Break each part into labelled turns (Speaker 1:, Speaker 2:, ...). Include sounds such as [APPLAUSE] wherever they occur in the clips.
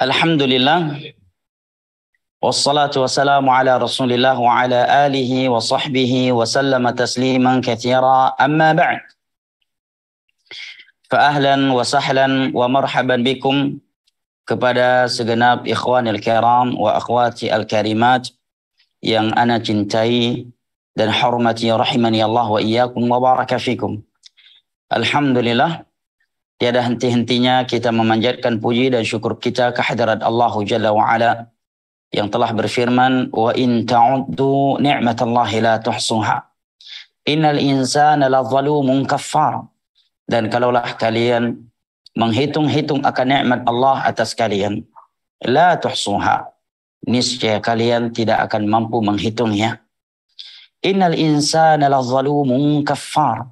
Speaker 1: Alhamdulillah لله والصلاة والسلام rasulillah رسول الله
Speaker 2: alihi wa sahbihi wa تسليما كثيرا أما بعد فأهلا وسهلا wa sahlan wa marhaban bikum kepada segenap ikhwanil kiram wa akhwati al-karimat yang ana cintai dan hormati rahimani Allah wa iyyakum wa baraka fikum Alhamdulillah Tiada henti-hentinya kita memanjatkan puji dan syukur kita kehadirat Allah Jalla wa'ala yang telah berfirman, Wa in ta'uddu ni'matallahi la tuhsuha. Innal insana la kaffar. Dan kalaulah kalian menghitung-hitung akan nikmat Allah atas kalian, la tuhsuha. Niscaya kalian tidak akan mampu menghitungnya. Innal insana la kaffar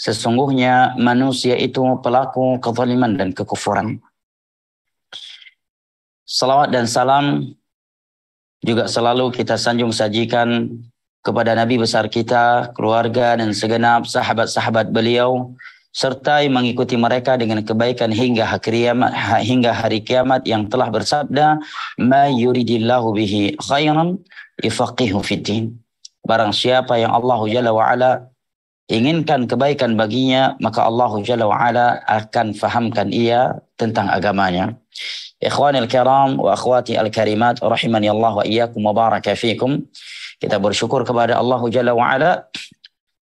Speaker 2: Sesungguhnya manusia itu pelaku kezaliman dan kekufuran. Salawat dan salam juga selalu kita sanjung sajikan kepada Nabi besar kita, keluarga dan segenap sahabat-sahabat beliau serta mengikuti mereka dengan kebaikan hingga hari kiamat hingga hari kiamat yang telah bersabda ma yuridillahu bihi khairan yufaqihu fid din barang siapa yang Allah Jalla wa'ala inginkan kebaikan baginya, maka Allah Jalla wa ala akan fahamkan ia tentang agamanya. al kiram wa akhwati al-karimat, rahimani Allah wa iyyakum wa baraka fikum. Kita bersyukur kepada Allah Jalla wa ala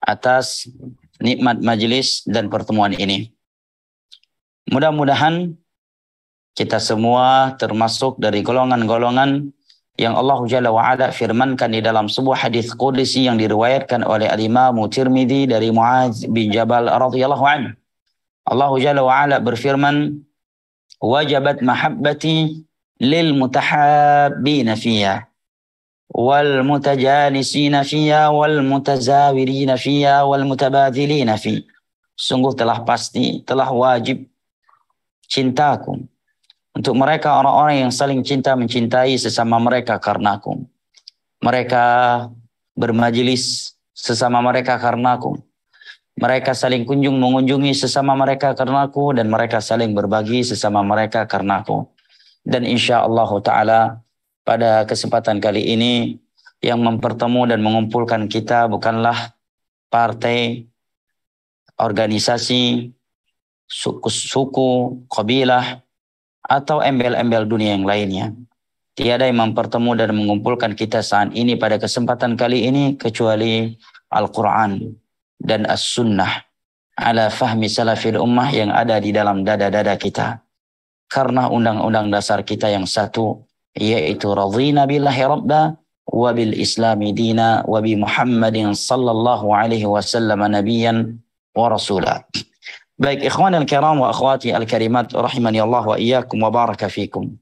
Speaker 2: atas nikmat majelis dan pertemuan ini. Mudah-mudahan kita semua termasuk dari golongan-golongan yang Allah Jalla wa'ala firmankan di dalam sebuah hadis qudsi yang diriwayatkan oleh al-Imam Tirmidzi dari Muaz bin Jabal radhiyallahu anhu. Allah Jalla wa'ala berfirman, "Wajabat mahabbati lil mutahabbina fiyya wal mutajanisina fiyya wal mutazawirina fiyya wal mutabadhilina fi." Sungguh telah pasti, telah wajib cintaku untuk mereka orang-orang yang saling cinta mencintai sesama mereka karena aku. Mereka bermajelis sesama mereka karena aku. Mereka saling kunjung mengunjungi sesama mereka karena aku dan mereka saling berbagi sesama mereka karena aku. Dan insya Allah Ta'ala pada kesempatan kali ini yang mempertemu dan mengumpulkan kita bukanlah partai, organisasi, suku, suku kabilah, atau embel-embel dunia yang lainnya. Tiada yang mempertemu dan mengumpulkan kita saat ini pada kesempatan kali ini kecuali Al-Quran dan As-Sunnah ala fahmi salafil ummah yang ada di dalam dada-dada kita. Karena undang-undang dasar kita yang satu, yaitu radhina billahi rabba wa bil islami dina wa bi muhammadin sallallahu alaihi wasallam nabiyan wa Baik, ikhwan al-kiram wa akhwati al-karimat rahimani Allah wa iyyakum wa baraka fikum.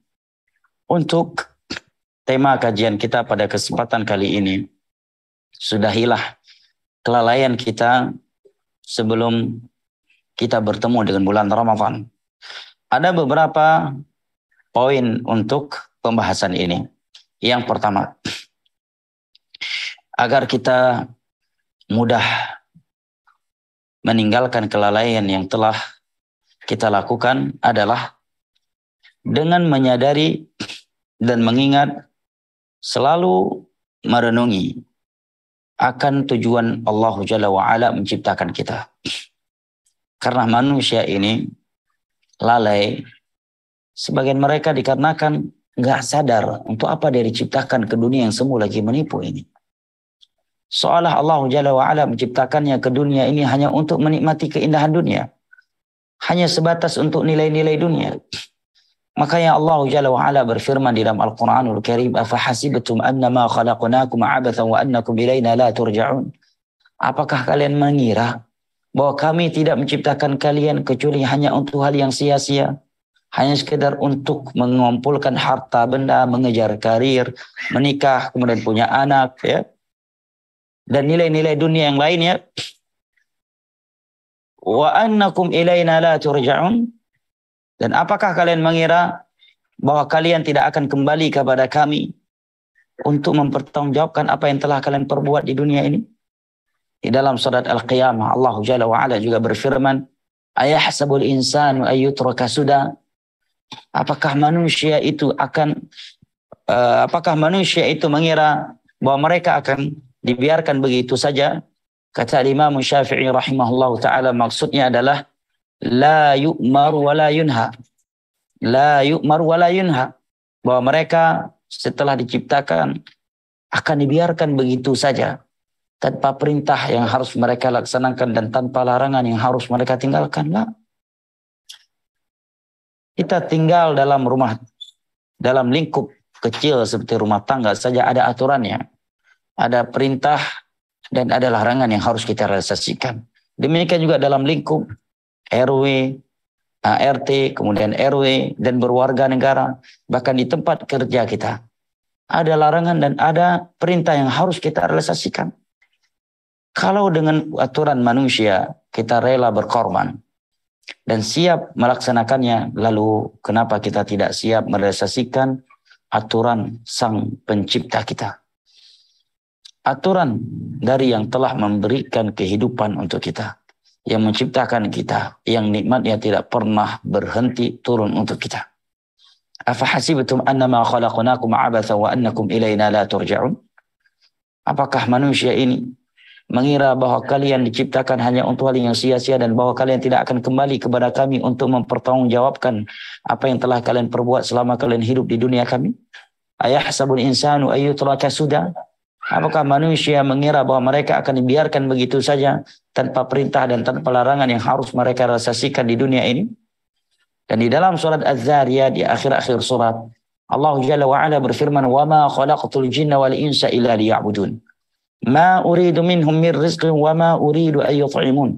Speaker 2: Untuk tema kajian kita pada kesempatan kali ini, sudahilah kelalaian kita sebelum kita bertemu dengan bulan Ramadan. Ada beberapa poin untuk pembahasan ini. Yang pertama, agar kita mudah meninggalkan kelalaian yang telah kita lakukan adalah dengan menyadari dan mengingat selalu merenungi akan tujuan Allah Jalla wa'ala menciptakan kita. Karena manusia ini lalai, sebagian mereka dikarenakan nggak sadar untuk apa dia diciptakan ke dunia yang semula lagi menipu ini. Seolah Allah Jalla wa'ala menciptakannya ke dunia ini hanya untuk menikmati keindahan dunia. Hanya sebatas untuk nilai-nilai dunia. Makanya Allah Jalla wa'ala berfirman di dalam Al-Quranul Karim, أَفَحَسِبَتُمْ أَنَّمَا خَلَقُنَاكُمْ عَبَثًا وَأَنَّكُمْ إِلَيْنَا لَا تُرْجَعُونَ Apakah kalian mengira bahwa kami tidak menciptakan kalian kecuali hanya untuk hal yang sia-sia? hanya sekedar untuk mengumpulkan harta benda, mengejar karir, menikah, kemudian punya anak, ya, dan nilai-nilai dunia yang lain ya. Wa annakum ilaina la turja'un. Dan apakah kalian mengira bahwa kalian tidak akan kembali kepada kami untuk mempertanggungjawabkan apa yang telah kalian perbuat di dunia ini? Di dalam surat Al-Qiyamah Allah Jalla wa ala juga berfirman, "Ayahsabul insanu ayyutraka suda?" Apakah manusia itu akan uh, apakah manusia itu mengira bahwa mereka akan dibiarkan begitu saja kata Imam Syafi'i rahimahullah taala maksudnya adalah la yu'mar wa la yunha la yu'mar wa la yunha bahwa mereka setelah diciptakan akan dibiarkan begitu saja tanpa perintah yang harus mereka laksanakan dan tanpa larangan yang harus mereka tinggalkan lah. Kita tinggal dalam rumah dalam lingkup kecil seperti rumah tangga saja ada aturannya ada perintah dan ada larangan yang harus kita realisasikan. Demikian juga dalam lingkup RW, eh, RT, kemudian RW dan berwarga negara, bahkan di tempat kerja kita. Ada larangan dan ada perintah yang harus kita realisasikan. Kalau dengan aturan manusia kita rela berkorban dan siap melaksanakannya, lalu kenapa kita tidak siap merealisasikan aturan Sang Pencipta kita? aturan dari yang telah memberikan kehidupan untuk kita, yang menciptakan kita, yang nikmatnya tidak pernah berhenti turun untuk kita. Afahasibtum annama khalaqnakum abatha wa annakum ilayna la turja'un? Apakah manusia ini mengira bahwa kalian diciptakan hanya untuk hal yang sia-sia dan bahwa kalian tidak akan kembali kepada kami untuk mempertanggungjawabkan apa yang telah kalian perbuat selama kalian hidup di dunia kami? Ayah sabun insanu ayyutraka sudah? Apakah manusia mengira bahwa mereka akan dibiarkan begitu saja tanpa perintah dan tanpa larangan yang harus mereka rasakan di dunia ini? Dan di dalam surat Az-Zariyat di akhir-akhir surat Allah Jalla wa ala berfirman وَمَا خَلَقْتُ الْجِنَّ jinna wal insa illa liya'budun. مِنْهُمْ مِنْ رِزْقٍ وَمَا أُرِيدُ wa ma uridu an yut'imun.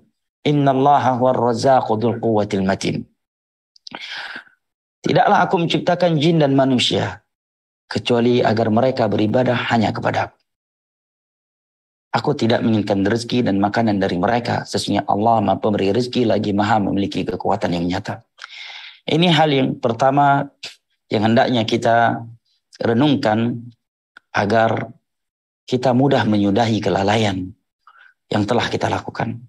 Speaker 2: Inna Allah huwar matin. Tidaklah aku menciptakan jin dan manusia kecuali agar mereka beribadah hanya kepada aku. Aku tidak menginginkan rezeki dan makanan dari mereka. Sesungguhnya Allah maha pemberi rezeki lagi maha memiliki kekuatan yang nyata. Ini hal yang pertama yang hendaknya kita renungkan agar kita mudah menyudahi kelalaian yang telah kita lakukan.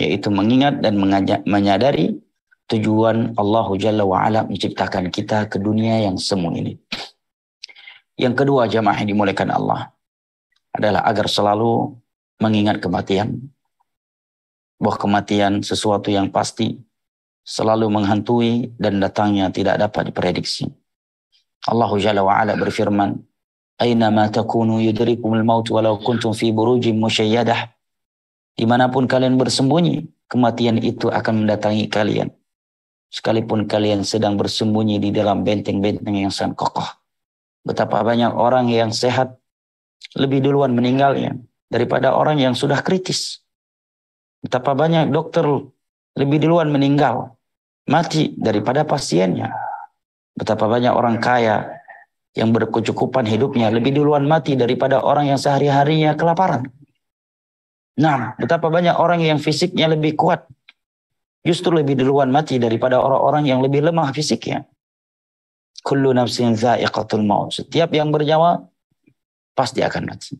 Speaker 2: Yaitu mengingat dan mengajak, menyadari tujuan Allah Jalla wa'ala menciptakan kita ke dunia yang semu ini. Yang kedua jamaah yang dimuliakan Allah adalah agar selalu mengingat kematian. Bahwa kematian sesuatu yang pasti selalu menghantui dan datangnya tidak dapat diprediksi. Allah Jalla wa'ala berfirman, Aina ma takunu yudrikumul maut walau kuntum fi burujim musyayyadah. Dimanapun kalian bersembunyi, kematian itu akan mendatangi kalian. Sekalipun kalian sedang bersembunyi di dalam benteng-benteng yang sangat kokoh. Betapa banyak orang yang sehat lebih duluan meninggalnya daripada orang yang sudah kritis. Betapa banyak dokter lebih duluan meninggal, mati daripada pasiennya. Betapa banyak orang kaya yang berkecukupan hidupnya lebih duluan mati daripada orang yang sehari-harinya kelaparan. Nah, betapa banyak orang yang fisiknya lebih kuat justru lebih duluan mati daripada orang-orang yang lebih lemah fisiknya. Kullu nafsin za'iqatul maut. Setiap yang bernyawa Pasti akan mati.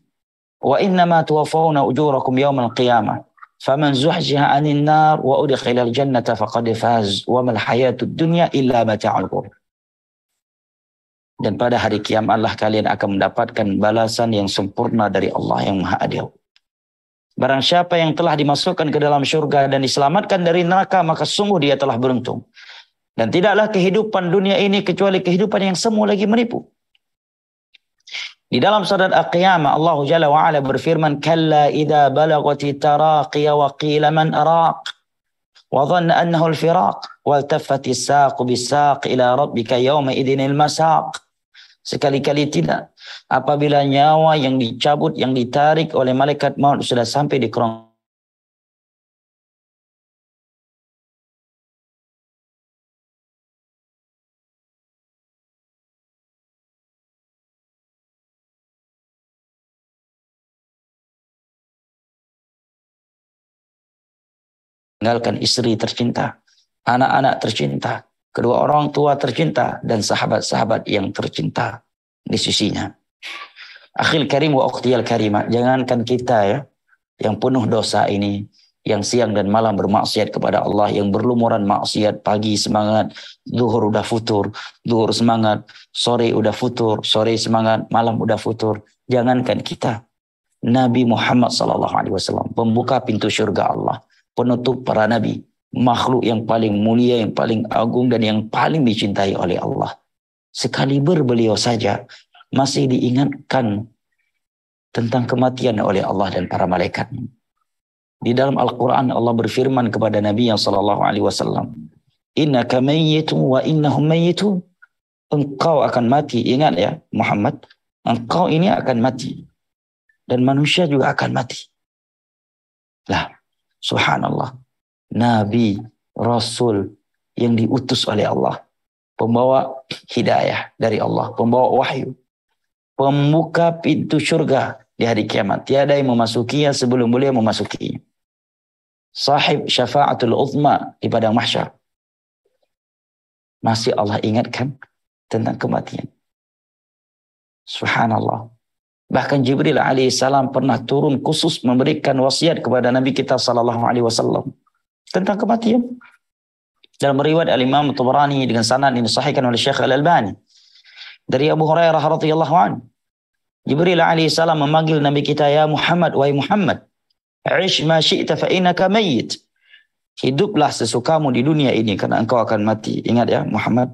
Speaker 2: Wa ma tuwafawna ujurakum al qiyamah. Faman zuhjiha anin nar wa udkhila al-jannata faqad faz wa mal hayatu dunya illa mata'al Dan pada hari kiam Allah kalian akan mendapatkan balasan yang sempurna dari Allah yang Maha Adil. Barang siapa yang telah dimasukkan ke dalam syurga dan diselamatkan dari neraka, maka sungguh dia telah beruntung. Dan tidaklah kehidupan dunia ini kecuali kehidupan yang semu lagi menipu. Di dalam surat Al-Qiyamah Allah Jalla wa ala berfirman kalla idza balagati taraqiya wa qila man araq wa dhanna annahu al-firaq wal taffati saqu bisaq ila rabbika yawma idinil masaq sekali-kali tidak apabila nyawa yang dicabut yang ditarik
Speaker 1: oleh malaikat maut sudah sampai di kerongkongan meninggalkan istri tercinta, anak-anak tercinta, kedua orang tua tercinta, dan sahabat-sahabat
Speaker 2: yang tercinta di sisinya. Akhil karim wa ukhtiyal karimah. Jangankan kita ya, yang penuh dosa ini, yang siang dan malam bermaksiat kepada Allah, yang berlumuran maksiat, pagi semangat, zuhur udah futur, zuhur semangat, sore udah futur, sore semangat, malam udah futur. Jangankan kita. Nabi Muhammad SAW, pembuka pintu surga Allah penutup para nabi, makhluk yang paling mulia, yang paling agung dan yang paling dicintai oleh Allah. Sekali berbeliau saja masih diingatkan tentang kematian oleh Allah dan para malaikat. Di dalam Al-Qur'an Allah berfirman kepada Nabi yang sallallahu alaihi wasallam, "Innaka mayyitun wa inna mayyitun." Engkau akan mati, ingat ya Muhammad, engkau ini akan mati dan manusia juga akan mati. Lah, Subhanallah. Nabi, Rasul yang diutus oleh Allah. Pembawa hidayah dari Allah. Pembawa wahyu. Pembuka pintu surga di hari kiamat. Tiada yang memasukinya sebelum beliau memasukinya. Sahib syafaatul uzma di padang mahsyar. Masih Allah ingatkan tentang kematian. Subhanallah. Bahkan Jibril alaihissalam pernah turun khusus memberikan wasiat kepada Nabi kita sallallahu alaihi wasallam tentang kematian. Dalam riwayat Al-Imam Tabrani dengan sanad yang disahihkan oleh Syekh Al-Albani dari Abu Hurairah radhiyallahu anhu. Jibril alaihissalam memanggil Nabi kita ya Muhammad wahai Muhammad. Ish ma syi'ta fa innaka mayyit. Hiduplah sesukamu di dunia ini karena engkau akan mati. Ingat ya Muhammad.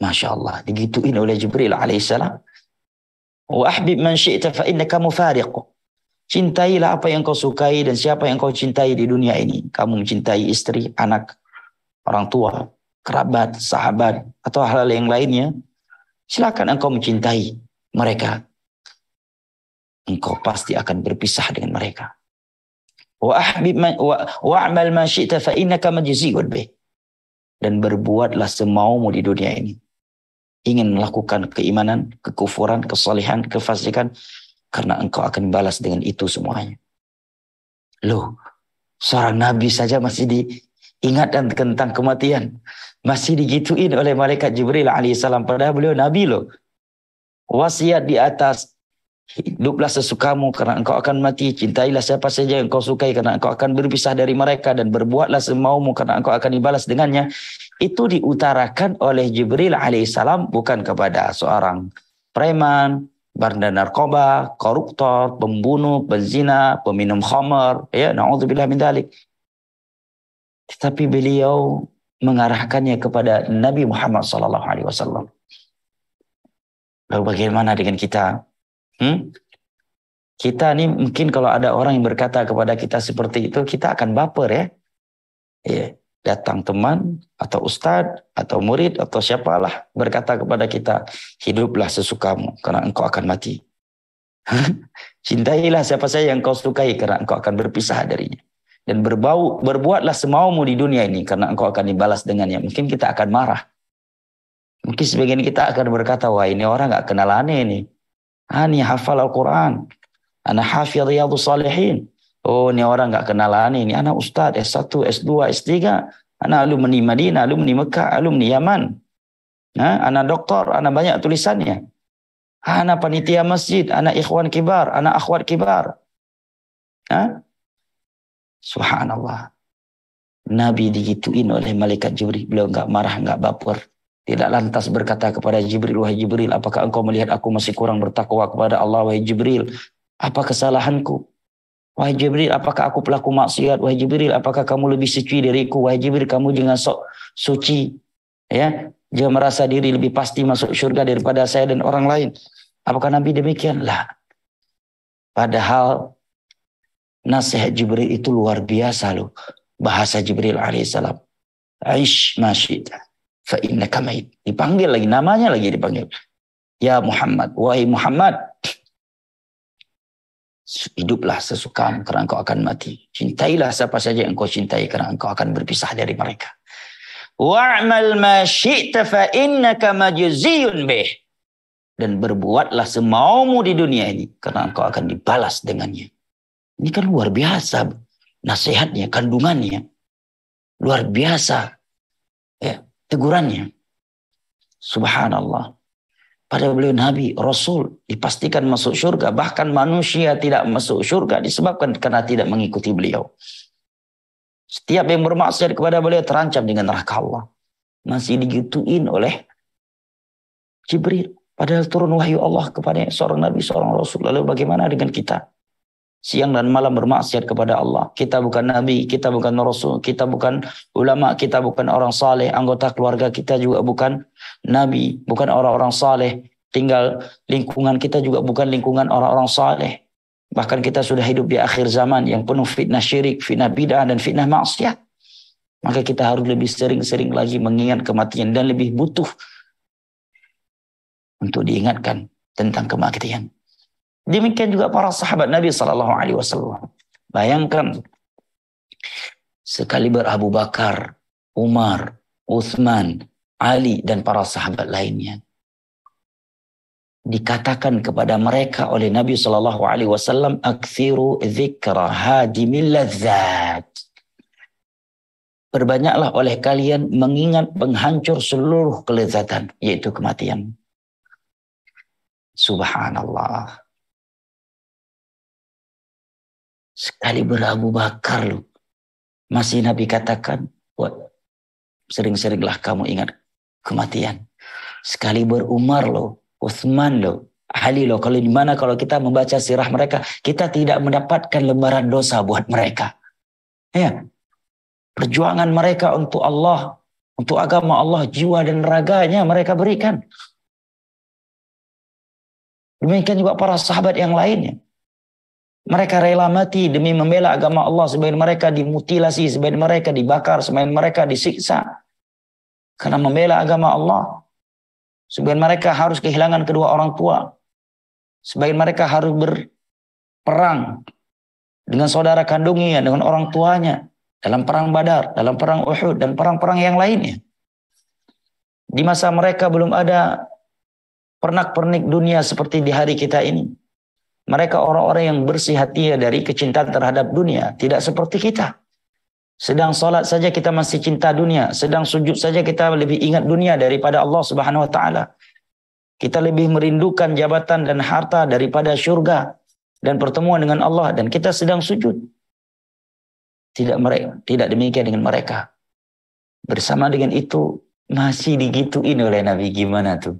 Speaker 2: Masya Allah. Digituin oleh Jibril alaihissalam. Wa ahbib man syi'ta fa innaka mufariq. Cintailah apa yang kau sukai dan siapa yang kau cintai di dunia ini. Kamu mencintai istri, anak, orang tua, kerabat, sahabat, atau hal-hal yang lainnya. Silakan engkau mencintai mereka. Engkau pasti akan berpisah dengan mereka. Wa man wa'mal ma syi'ta fa innaka bih. Dan berbuatlah semaumu di dunia ini ingin melakukan keimanan, kekufuran, kesalehan, kefasikan, karena engkau akan balas dengan itu semuanya. Loh, seorang nabi saja masih diingatkan tentang kematian. Masih digituin oleh malaikat Jibril alaihissalam. Padahal beliau nabi loh. Wasiat di atas Hiduplah sesukamu karena engkau akan mati. Cintailah siapa saja yang engkau sukai karena engkau akan berpisah dari mereka dan berbuatlah semaumu karena engkau akan dibalas dengannya itu diutarakan oleh Jibril alaihissalam bukan kepada seorang preman, bandar narkoba, koruptor, pembunuh, pezina, peminum khamar, ya naudzubillah min dalik. Tetapi beliau mengarahkannya kepada Nabi Muhammad sallallahu alaihi wasallam. Lalu bagaimana dengan kita? Hmm? Kita ini mungkin kalau ada orang yang berkata kepada kita seperti itu, kita akan baper ya. Ya. Yeah datang teman atau ustadz atau murid atau siapalah berkata kepada kita hiduplah sesukamu karena engkau akan mati [LAUGHS] cintailah siapa saja yang kau sukai karena engkau akan berpisah darinya dan berbau berbuatlah semaumu di dunia ini karena engkau akan dibalas dengannya mungkin kita akan marah mungkin sebagian kita akan berkata wah ini orang nggak kenal aneh ini ah, ani hafal Al-Quran ana hafidh riyadus salihin Oh ini orang nggak kenal aneh, ini anak ustaz S1, S2, S3, anak alumni Madinah, alumni Mekah, alumni Yaman. Nah, anak doktor, anak banyak tulisannya. Anak panitia masjid, anak ikhwan kibar, anak akhwat kibar. Ha? subhanallah. Nabi digituin oleh malaikat Jibril. Beliau nggak marah, nggak baper. Tidak lantas berkata kepada Jibril, wahai Jibril, apakah engkau melihat aku masih kurang bertakwa kepada Allah, wahai Jibril? Apa kesalahanku? Wahai Jibril, apakah aku pelaku maksiat? Wahai Jibril, apakah kamu lebih suci dariku? Wahai Jibril, kamu jangan sok suci. Ya, jangan merasa diri lebih pasti masuk surga daripada saya dan orang lain. Apakah Nabi demikian? Lah. Padahal nasihat Jibril itu luar biasa loh. Bahasa Jibril alaihissalam. Aish masyid. Fa innaka Dipanggil lagi, namanya lagi dipanggil. Ya Muhammad, wahai Muhammad, hiduplah sesukamu karena engkau akan mati. Cintailah siapa saja yang engkau cintai karena engkau akan berpisah dari mereka. Wa'mal ma syi'ta fa innaka majziyun bih. Dan berbuatlah semaumu di dunia ini karena engkau akan dibalas dengannya. Ini kan luar biasa nasihatnya, kandungannya. Luar biasa ya, tegurannya. Subhanallah. Pada beliau Nabi, Rasul dipastikan masuk surga. Bahkan manusia tidak masuk surga disebabkan karena tidak mengikuti beliau. Setiap yang bermaksiat kepada beliau terancam dengan neraka Allah. Masih digituin oleh Jibril. Padahal turun wahyu Allah kepada seorang Nabi, seorang Rasul. Lalu bagaimana dengan kita? siang dan malam bermaksiat kepada Allah. Kita bukan nabi, kita bukan rasul, kita bukan ulama, kita bukan orang saleh, anggota keluarga kita juga bukan nabi, bukan orang-orang saleh. Tinggal lingkungan kita juga bukan lingkungan orang-orang saleh. Bahkan kita sudah hidup di akhir zaman yang penuh fitnah syirik, fitnah bidah dan fitnah maksiat. Maka kita harus lebih sering-sering lagi mengingat kematian dan lebih butuh untuk diingatkan tentang kematian. Demikian juga para sahabat Nabi Shallallahu Alaihi Wasallam. Bayangkan sekali Abu Bakar, Umar, Uthman, Ali dan para sahabat lainnya dikatakan kepada mereka oleh Nabi Shallallahu Alaihi Wasallam akhiru Berbanyaklah oleh kalian mengingat penghancur seluruh kelezatan yaitu kematian.
Speaker 1: Subhanallah. Sekali berabu bakar lu. Masih Nabi katakan, buat sering-seringlah kamu ingat kematian. Sekali
Speaker 2: berumar lo, Uthman lo, Ali lo. Kalau di mana kalau kita membaca sirah mereka, kita tidak mendapatkan lembaran dosa buat mereka. Ya, perjuangan mereka untuk Allah, untuk agama Allah, jiwa dan raganya mereka berikan. Demikian juga para sahabat yang lainnya. Mereka rela mati demi membela agama Allah. Sebagian mereka dimutilasi, sebagian mereka dibakar, sebagian mereka disiksa. Karena membela agama Allah. Sebagian mereka harus kehilangan kedua orang tua. Sebagian mereka harus berperang dengan saudara kandungnya, dengan orang tuanya. Dalam perang badar, dalam perang Uhud, dan perang-perang yang lainnya. Di masa mereka belum ada pernak-pernik dunia seperti di hari kita ini mereka orang-orang yang bersih hati dari kecintaan terhadap dunia. Tidak seperti kita. Sedang solat saja kita masih cinta dunia. Sedang sujud saja kita lebih ingat dunia daripada Allah subhanahu wa ta'ala. Kita lebih merindukan jabatan dan harta daripada syurga. Dan pertemuan dengan Allah. Dan kita sedang sujud. Tidak mereka, tidak demikian dengan mereka. Bersama dengan itu, masih digituin oleh Nabi gimana tuh?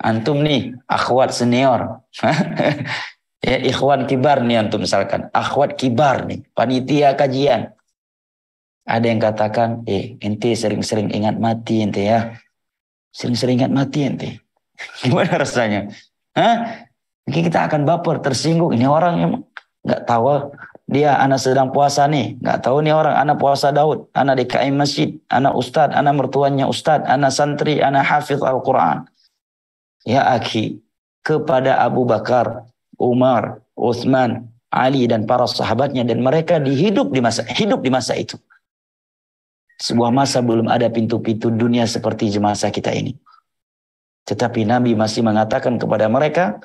Speaker 2: Antum nih, akhwat senior. [LAUGHS] ya, ikhwan kibar nih antum misalkan. Akhwat kibar nih, panitia kajian. Ada yang katakan, eh ente sering-sering ingat mati ente ya. Sering-sering ingat mati ente. [LAUGHS] Gimana rasanya? Hah? Mungkin kita akan baper, tersinggung. Ini orang yang nggak tahu ah, dia anak sedang puasa nih. Nggak tahu nih orang anak puasa Daud, anak DKI masjid, anak ustad, anak mertuanya ustad, anak santri, anak hafiz Al-Quran ya akhi kepada Abu Bakar, Umar, Uthman, Ali dan para sahabatnya dan mereka dihidup di masa hidup di masa itu. Sebuah masa belum ada pintu-pintu dunia seperti jemaah kita ini. Tetapi Nabi masih mengatakan kepada mereka,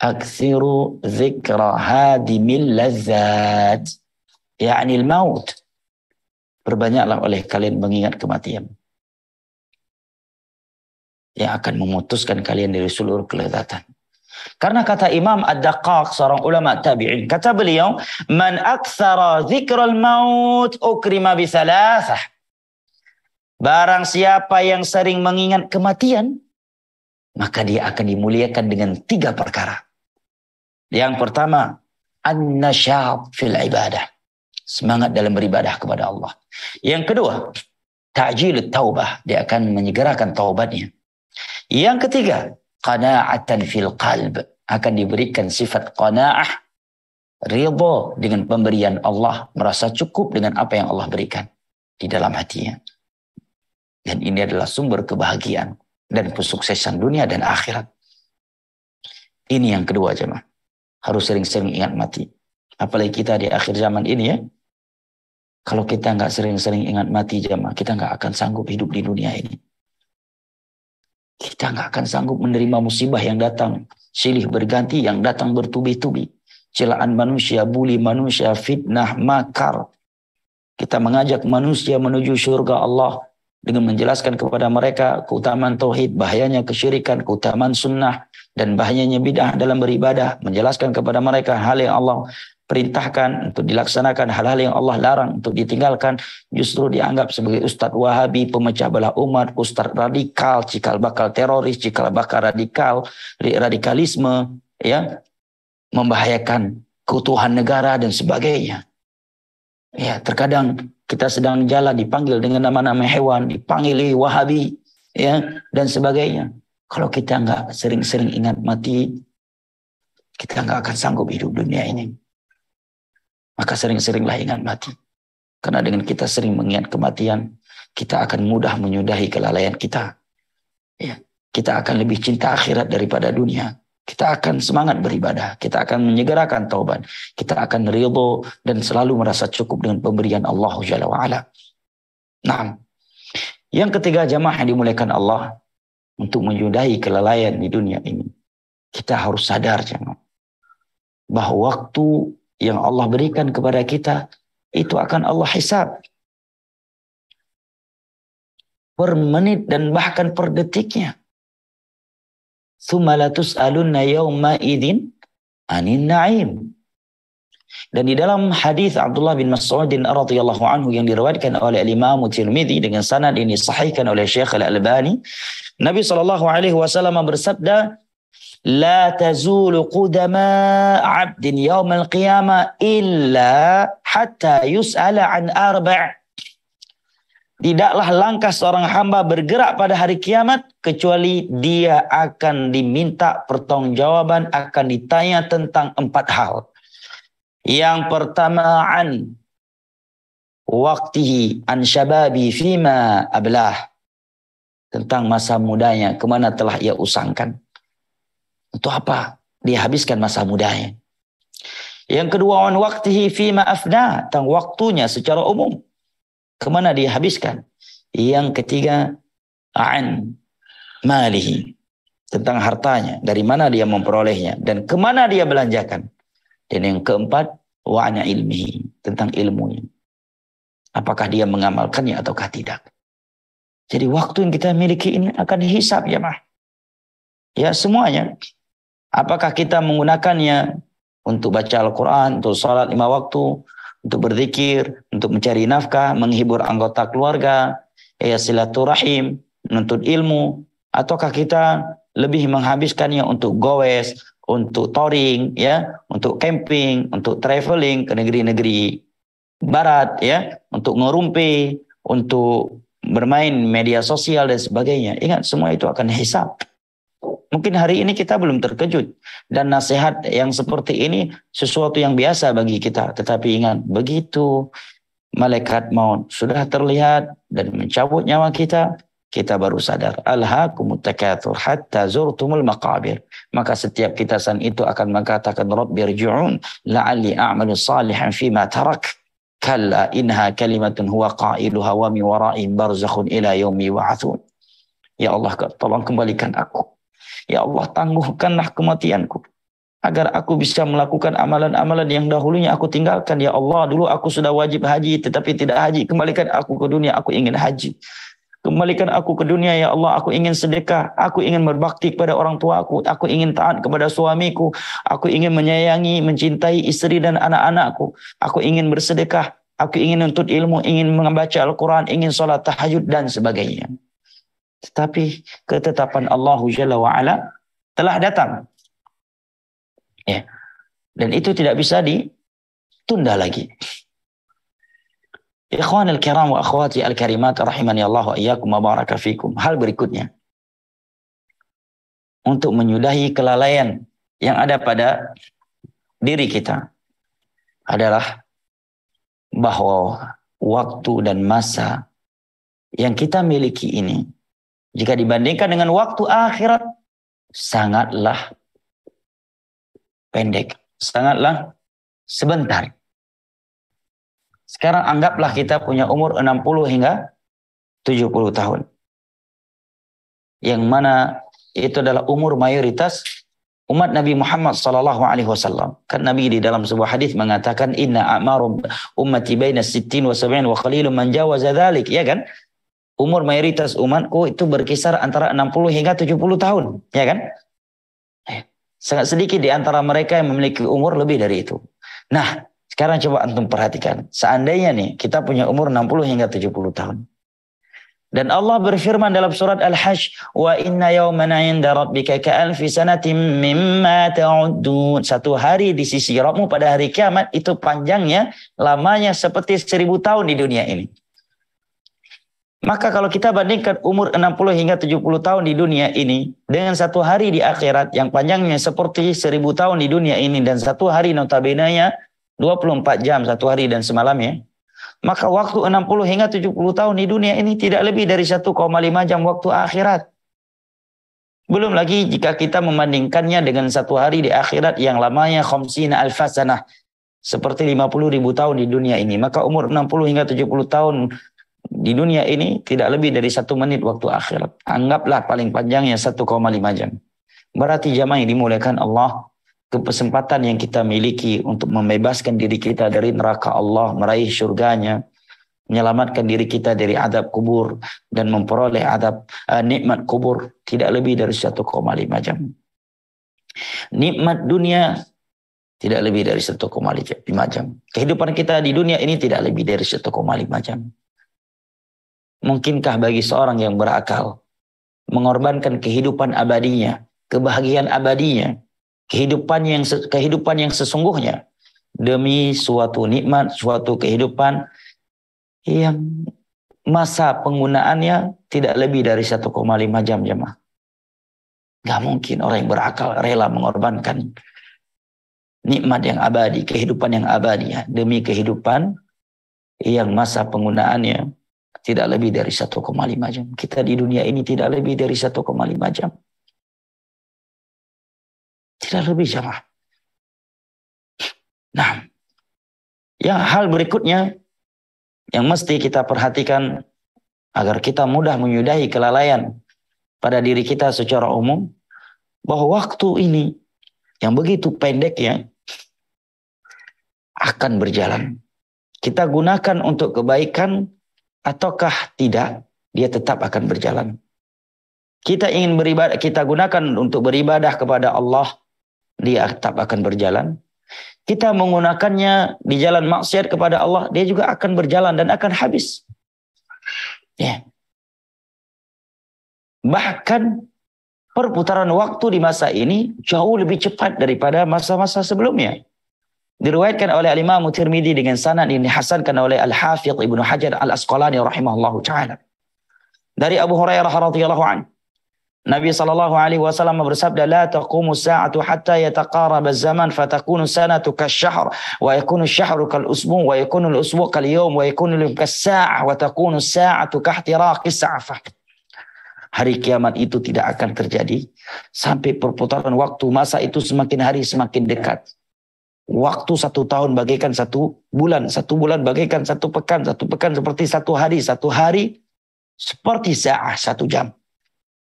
Speaker 2: "Aktsiru dzikra hadimil lazzat." Ya'ni maut. Perbanyaklah oleh kalian mengingat kematian yang akan memutuskan kalian dari seluruh kelezatan. Karena kata Imam ad daqaq seorang ulama tabi'in kata beliau man aktsara dzikral maut ukrima bi thalathah. Barang siapa yang sering mengingat kematian maka dia akan dimuliakan dengan tiga perkara. Yang pertama an-nasyab fil ibadah. Semangat dalam beribadah kepada Allah. Yang kedua, ta'jil taubah, dia akan menyegerakan taubatnya. Yang ketiga, qana'atan fil qalb. Akan diberikan sifat qana'ah. Ridho dengan pemberian Allah. Merasa cukup dengan apa yang Allah berikan di dalam hatinya. Dan ini adalah sumber kebahagiaan dan kesuksesan dunia dan akhirat. Ini yang kedua jemaah. Harus sering-sering ingat mati. Apalagi kita di akhir zaman ini ya. Kalau kita nggak sering-sering ingat mati jemaah, kita nggak akan sanggup hidup di dunia ini. Kita nggak akan sanggup menerima musibah yang datang. Silih berganti yang datang bertubi-tubi. Celaan manusia, buli manusia, fitnah, makar. Kita mengajak manusia menuju surga Allah dengan menjelaskan kepada mereka keutamaan tauhid, bahayanya kesyirikan, keutamaan sunnah, dan bahayanya bidah dalam beribadah menjelaskan kepada mereka hal yang Allah perintahkan untuk dilaksanakan hal-hal yang Allah larang untuk ditinggalkan justru dianggap sebagai ustadz wahabi pemecah belah umat ustadz radikal cikal bakal teroris cikal bakal radikal radikalisme ya membahayakan keutuhan negara dan sebagainya ya terkadang kita sedang jalan dipanggil dengan nama-nama hewan dipanggil wahabi ya dan sebagainya kalau kita nggak sering-sering ingat mati kita nggak akan sanggup hidup dunia ini maka sering-seringlah ingat mati. Karena dengan kita sering mengingat kematian, kita akan mudah menyudahi kelalaian kita. Ya, kita akan lebih cinta akhirat daripada dunia. Kita akan semangat beribadah, kita akan menyegerakan taubat, kita akan ridho dan selalu merasa cukup dengan pemberian Allah Jalla wa'ala. Nah, yang ketiga jamaah yang dimuliakan Allah untuk menyudahi kelalaian di dunia ini. Kita harus sadar jamaah bahwa waktu yang Allah berikan kepada kita itu akan Allah hisab per menit dan bahkan per detiknya. Sumalatus alunna yauma idin anin naim. Dan di dalam hadis Abdullah bin Mas'udin radhiyallahu anhu yang diriwayatkan oleh Imam Tirmidzi dengan sanad ini sahihkan oleh Syekh Al-Albani, Nabi saw bersabda, La tazulu qudama abdin يوم القيامة illa hatta yus'ala an arba' Tidaklah langkah seorang hamba bergerak pada hari kiamat kecuali dia akan diminta pertanggungjawaban akan ditanya tentang empat hal. Yang pertama an waktihi an syababi fima ablah tentang masa mudanya kemana telah ia usangkan. Untuk apa? Dia habiskan masa mudanya. Yang kedua, on waktihi fi maafna tentang waktunya secara umum. Kemana dia habiskan? Yang ketiga, an malihi, tentang hartanya, dari mana dia memperolehnya, dan kemana dia belanjakan. Dan yang keempat, wanya ilmihi, tentang ilmunya. Apakah dia mengamalkannya ataukah tidak. Jadi waktu yang kita miliki ini akan dihisap ya mah. Ya semuanya. Apakah kita menggunakannya untuk baca Al-Quran, untuk sholat lima waktu, untuk berzikir, untuk mencari nafkah, menghibur anggota keluarga, ya silaturahim, menuntut ilmu, ataukah kita lebih menghabiskannya untuk goes, untuk touring, ya, untuk camping, untuk traveling ke negeri-negeri barat, ya, untuk ngerumpi, untuk bermain media sosial dan sebagainya. Ingat semua itu akan hisap. Mungkin hari ini kita belum terkejut dan nasihat yang seperti ini sesuatu yang biasa bagi kita. Tetapi ingat, begitu malaikat maut sudah terlihat dan mencabut nyawa kita, kita baru sadar alhaakumut hatta zurtumul maqabir maka setiap kita kitasan itu akan mengatakan rabbi irji'un la'alli a'malu salihan fima tarak kalla inha kalimatun huwa qailuha wa mi wara'in barzakhun ila yaumi wa'athun ya Allah tolong kembalikan aku Ya Allah tangguhkanlah kematianku agar aku bisa melakukan amalan-amalan yang dahulunya aku tinggalkan. Ya Allah, dulu aku sudah wajib haji tetapi tidak haji. Kembalikan aku ke dunia, aku ingin haji. Kembalikan aku ke dunia ya Allah, aku ingin sedekah, aku ingin berbakti kepada orang tua aku ingin taat kepada suamiku, aku ingin menyayangi, mencintai istri dan anak-anakku, aku ingin bersedekah, aku ingin menuntut ilmu, ingin membaca Al-Quran, ingin sholat tahajud dan sebagainya. Tetapi ketetapan Allah Jalla ala telah datang. Ya. Dan itu tidak bisa ditunda lagi. Ikhwan al-kiram wa akhwati al-karimat rahimani Allah wa iyyakum wa baraka fikum. Hal berikutnya. Untuk menyudahi kelalaian yang ada pada diri kita adalah bahwa waktu dan masa yang kita miliki ini jika dibandingkan dengan waktu akhirat, sangatlah pendek, sangatlah
Speaker 1: sebentar. Sekarang anggaplah kita punya umur 60 hingga 70 tahun. Yang mana itu
Speaker 2: adalah umur mayoritas umat Nabi Muhammad sallallahu alaihi wasallam. Kan Nabi di dalam sebuah hadis mengatakan inna a'maru ummati baina 60 wa 70 wa qalilun man jawaza dzalik, ya kan? umur mayoritas umatku itu berkisar antara 60 hingga 70 tahun, ya kan? Eh, sangat sedikit di antara mereka yang memiliki umur lebih dari itu. Nah, sekarang coba antum perhatikan. Seandainya nih kita punya umur 60 hingga 70 tahun. Dan Allah berfirman dalam surat Al-Hajj, "Wa inna yawmana 'inda rabbika alfi sanatin mimma ta'udun." Satu hari di sisi Rabbmu pada hari kiamat itu panjangnya, lamanya seperti seribu tahun di dunia ini. Maka kalau kita bandingkan umur 60 hingga 70 tahun di dunia ini dengan satu hari di akhirat yang panjangnya seperti 1000 tahun di dunia ini dan satu hari notabenanya 24 jam satu hari dan semalam ya. Maka waktu 60 hingga 70 tahun di dunia ini tidak lebih dari 1,5 jam waktu akhirat. Belum lagi jika kita membandingkannya dengan satu hari di akhirat yang lamanya khomsina alfasanah. Seperti 50 ribu tahun di dunia ini. Maka umur 60 hingga 70 tahun di dunia ini tidak lebih dari satu menit waktu akhirat. Anggaplah paling panjangnya 1,5 jam. Berarti jamaah yang dimulaikan Allah, kesempatan yang kita miliki untuk membebaskan diri kita dari neraka Allah, meraih surganya, menyelamatkan diri kita dari adab kubur dan memperoleh adab uh, nikmat kubur tidak lebih dari 1,5 jam. Nikmat dunia tidak lebih dari 1,5 jam. Kehidupan kita di dunia ini tidak lebih dari 1,5 jam. Mungkinkah bagi seorang yang berakal mengorbankan kehidupan abadinya, kebahagiaan abadinya, kehidupan yang kehidupan yang sesungguhnya demi suatu nikmat, suatu kehidupan yang masa penggunaannya tidak lebih dari 1,5 jam jemaah. Gak mungkin orang yang berakal rela mengorbankan nikmat yang abadi, kehidupan yang abadi ya, demi kehidupan yang masa penggunaannya
Speaker 1: tidak lebih dari 1,5 jam. Kita di dunia ini tidak lebih dari 1,5 jam. Tidak lebih jam. Nah, yang hal berikutnya yang mesti kita perhatikan
Speaker 2: agar kita mudah menyudahi kelalaian pada diri kita secara umum bahwa waktu ini yang begitu pendek ya akan berjalan. Kita gunakan untuk kebaikan ataukah tidak, dia tetap akan berjalan. Kita ingin beribadah, kita gunakan untuk beribadah kepada Allah, dia tetap akan berjalan. Kita menggunakannya di jalan maksiat kepada Allah, dia juga akan berjalan dan akan habis. Ya. Bahkan perputaran waktu di masa ini jauh lebih cepat daripada masa-masa sebelumnya. Diriwayatkan oleh Imam Tirmizi dengan sanad yang dihasankan oleh Al-Hafidh Ibnu Hajar Al-Asqalani rahimahullahu taala. Dari Abu Hurairah radhiyallahu an Nabi sallallahu alaihi wasallam bersabda la taqumu sa'atu hatta yataqaraba zaman fatakunu sanatu Shahr wa yakunu kal-usbu wa yakunu al-usbu kal-yawm wa yakunu al-yawm saah wa takunu as-sa'atu kahtiraqi sa'fah. Hari kiamat itu tidak akan terjadi sampai perputaran waktu masa itu semakin hari semakin dekat Waktu satu tahun bagaikan satu bulan, satu bulan bagaikan satu pekan, satu pekan seperti satu hari, satu hari seperti sah satu jam.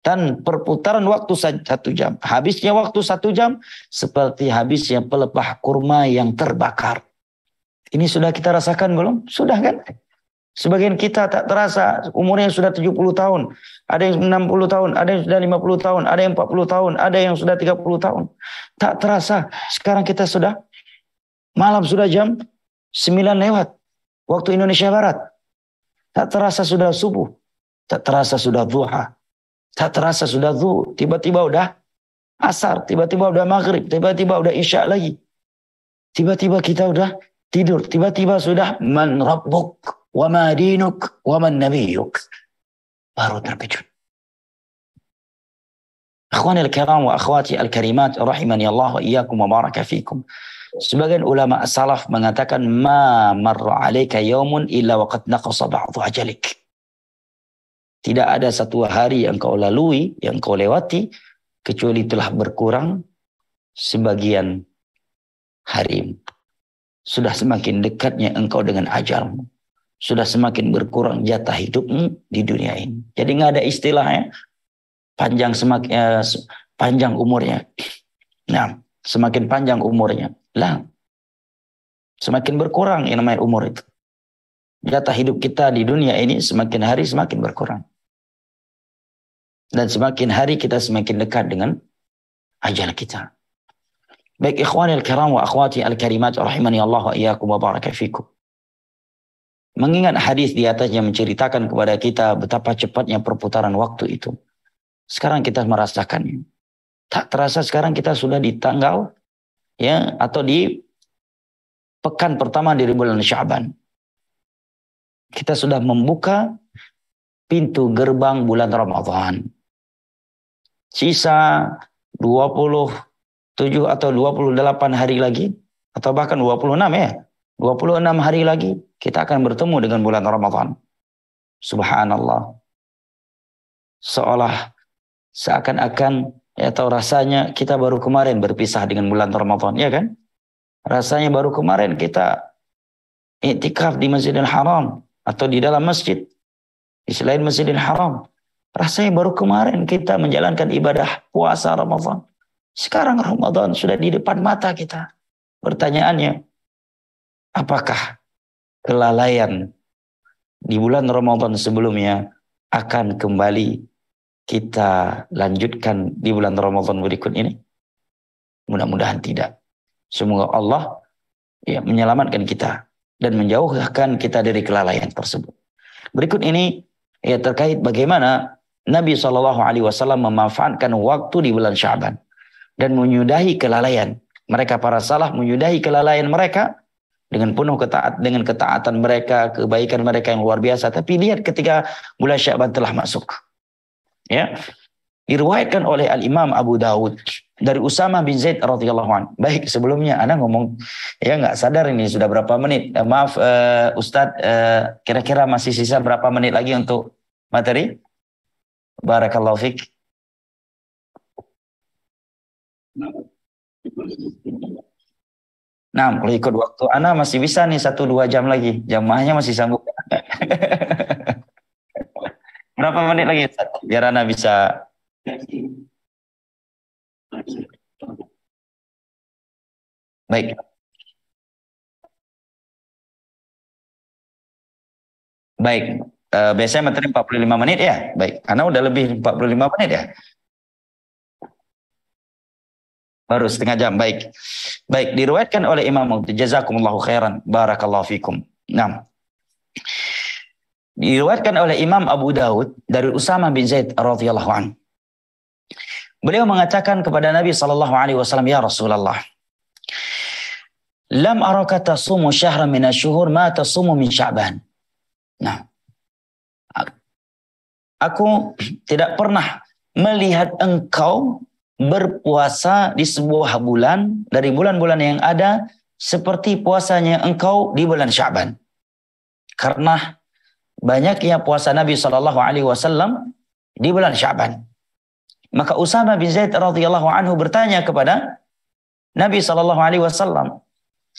Speaker 2: Dan perputaran waktu satu jam, habisnya waktu satu jam seperti habisnya pelepah kurma yang terbakar. Ini sudah kita rasakan belum? Sudah kan? Sebagian kita tak terasa umurnya sudah 70 tahun, ada yang 60 tahun, ada yang sudah 50 tahun, ada yang 40 tahun, ada yang sudah 30 tahun. Tak terasa sekarang kita sudah Malam sudah jam 9 lewat waktu Indonesia Barat. Tak terasa sudah subuh, tak terasa sudah duha, tak terasa sudah zuhur, tiba-tiba udah asar, tiba-tiba udah maghrib, tiba-tiba udah isya lagi. Tiba-tiba kita udah tidur, tiba-tiba sudah man rabbuk, wa ma dinuk, wa man nabiyuk. Baru terkejut. Akhwani al-kiram wa akhwati al-karimat rahimani Allah wa iyakum wa baraka fikum. Sebagian ulama salaf mengatakan ma marra alayka yawmun illa waqad naqasa ba'dhu ajalik. Tidak ada satu hari yang kau lalui, yang kau lewati kecuali telah berkurang sebagian hari. Sudah semakin dekatnya engkau dengan ajalmu. Sudah semakin berkurang jatah hidupmu di dunia ini. Jadi nggak ada istilahnya panjang semakin eh, panjang umurnya. Nah, semakin panjang umurnya, lah Semakin berkurang yang namanya umur itu. Jatah hidup kita di dunia ini semakin hari semakin berkurang. Dan semakin hari kita semakin dekat dengan ajal kita. Baik ikhwani al-kiram wa akhwati al-karimat rahimani Allah wa iyyakum wa baraka fikum. Mengingat hadis di atas yang menceritakan kepada kita betapa cepatnya perputaran waktu itu. Sekarang kita merasakannya. Tak terasa sekarang kita sudah di tanggal ya atau di pekan pertama dari bulan Syaban. Kita sudah membuka pintu gerbang bulan Ramadhan. Sisa 27 atau 28 hari lagi atau bahkan 26 ya. 26 hari lagi kita akan bertemu dengan bulan Ramadhan. Subhanallah. Seolah seakan-akan Ya, atau rasanya kita baru kemarin berpisah dengan bulan Ramadan, ya kan? Rasanya baru kemarin kita iktikaf di Masjidil Haram atau di dalam masjid di selain Masjidil Haram. Rasanya baru kemarin kita menjalankan ibadah puasa Ramadan. Sekarang Ramadan sudah di depan mata kita. Pertanyaannya, apakah kelalaian di bulan Ramadan sebelumnya akan kembali kita lanjutkan di bulan Ramadan berikut ini? Mudah-mudahan tidak. Semoga Allah ya, menyelamatkan kita dan menjauhkan kita dari kelalaian tersebut. Berikut ini ya terkait bagaimana Nabi Shallallahu Alaihi Wasallam memanfaatkan waktu di bulan Syaban dan menyudahi kelalaian. Mereka para salah menyudahi kelalaian mereka dengan penuh ketaat dengan ketaatan mereka, kebaikan mereka yang luar biasa. Tapi lihat ketika bulan Syaban telah masuk Ya. Diriwayatkan oleh Al-Imam Abu Dawud dari Usama bin Zaid radhiyallahu an. Baik, sebelumnya Anda ngomong ya nggak sadar ini sudah berapa menit. Eh, maaf eh, Ustadz, eh, kira-kira masih sisa berapa menit lagi
Speaker 1: untuk materi? Barakallahu fiik. Nah, kalau ikut
Speaker 2: waktu Ana masih bisa nih satu dua jam lagi. Jamahnya masih sanggup. [LAUGHS]
Speaker 1: Berapa menit lagi Ustaz? biar Anda bisa Baik. Baik. Uh, biasanya materi 45 menit ya. Baik. Karena udah lebih 45 menit ya.
Speaker 2: Baru setengah jam. Baik. Baik. Diriwayatkan oleh Imam Jazakumullahu khairan. Barakallahu fikum. Nah. Diriwayatkan oleh Imam Abu Daud dari Usama bin Zaid radhiyallahu an. Beliau mengatakan kepada Nabi sallallahu alaihi wasallam, "Ya Rasulullah, lam araka tasumu syahran min asyhur ma tasumu min Sya'ban." Nah, aku tidak pernah melihat engkau berpuasa di sebuah bulan dari bulan-bulan yang ada seperti puasanya engkau di bulan Syaban. Karena banyaknya puasa Nabi Shallallahu Alaihi Wasallam di bulan Syaban. Maka Usama bin Zaid radhiyallahu anhu bertanya kepada Nabi Shallallahu Alaihi Wasallam,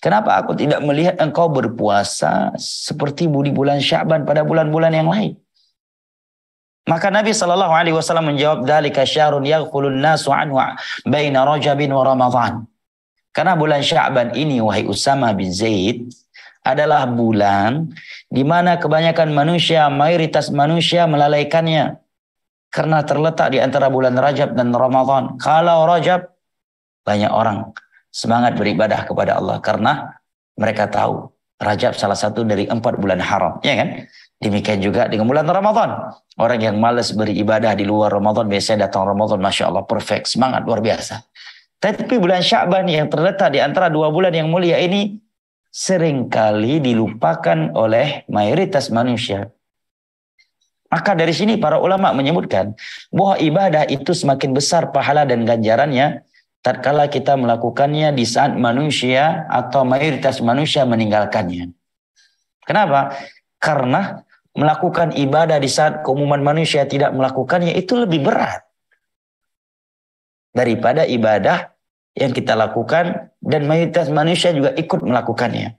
Speaker 2: kenapa aku tidak melihat engkau berpuasa seperti di bulan Syaban pada bulan-bulan yang lain? Maka Nabi Shallallahu Alaihi Wasallam menjawab, dari syahrun ya nasu anhu baina Rajabin wa Ramadhan." Karena bulan Syaban ini, wahai Usama bin Zaid, adalah bulan di mana kebanyakan manusia, mayoritas manusia melalaikannya karena terletak di antara bulan Rajab dan Ramadan. Kalau Rajab banyak orang semangat beribadah kepada Allah karena mereka tahu Rajab salah satu dari empat bulan haram, ya kan? Demikian juga dengan bulan Ramadan. Orang yang malas beribadah di luar Ramadan biasanya datang Ramadan, masya Allah perfect, semangat luar biasa. Tapi bulan Sya'ban yang terletak di antara dua bulan yang mulia ini seringkali dilupakan oleh mayoritas manusia. Maka dari sini para ulama menyebutkan bahwa ibadah itu semakin besar pahala dan ganjarannya tatkala kita melakukannya di saat manusia atau mayoritas manusia meninggalkannya. Kenapa? Karena melakukan ibadah di saat keumuman manusia tidak melakukannya itu lebih berat daripada ibadah yang kita lakukan dan mayoritas manusia juga ikut melakukannya.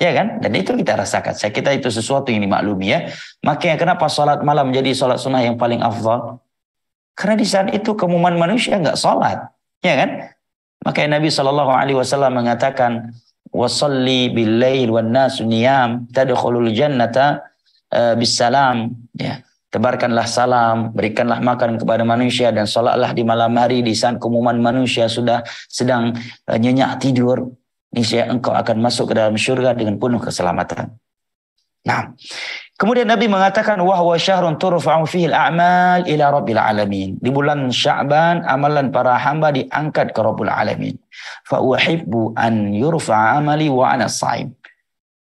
Speaker 2: Ya kan? Dan itu kita rasakan. Saya kita itu sesuatu yang dimaklumi ya. Makanya kenapa salat malam menjadi salat sunnah yang paling afdal? Karena di saat itu kemuman manusia nggak salat. Ya kan? Makanya Nabi Shallallahu alaihi wasallam mengatakan wasalli bil lail wan nasu niyam tadkhulul jannata uh, salam. ya. Tebarkanlah salam, berikanlah makan kepada manusia dan sholatlah di malam hari di saat keumuman manusia sudah sedang eh, nyenyak tidur. Niscaya engkau akan masuk ke dalam syurga dengan penuh keselamatan. Nah, kemudian Nabi mengatakan wahwa syahrun turfa'u fihi al-a'mal ila rabbil alamin. Di bulan Sya'ban amalan para hamba diangkat ke Rabbul alamin. Fa uhibbu an yurfa'a amali wa ana saim.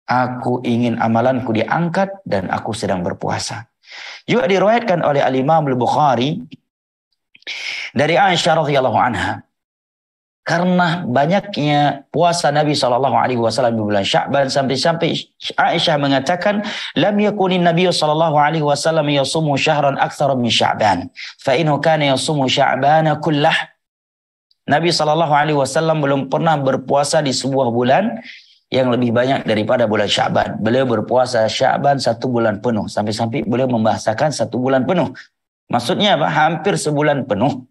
Speaker 2: Aku ingin amalanku diangkat dan aku sedang berpuasa. Juga diriwayatkan oleh Al-Imam Al-Bukhari dari Aisyah radhiyallahu anha karena banyaknya puasa Nabi Shallallahu Alaihi Wasallam di bulan Sya'ban sampai-sampai Aisyah mengatakan lam yakunin Nabi Shallallahu Alaihi Wasallam yasumu syahran akthar min Sya'ban fa inhu kana yasumu Sya'ban kullah Nabi Shallallahu Alaihi Wasallam belum pernah berpuasa di sebuah bulan yang lebih banyak daripada bulan Syaban. Beliau berpuasa Syaban satu bulan penuh. Sampai-sampai beliau membahasakan satu bulan penuh. Maksudnya apa? Hampir sebulan penuh.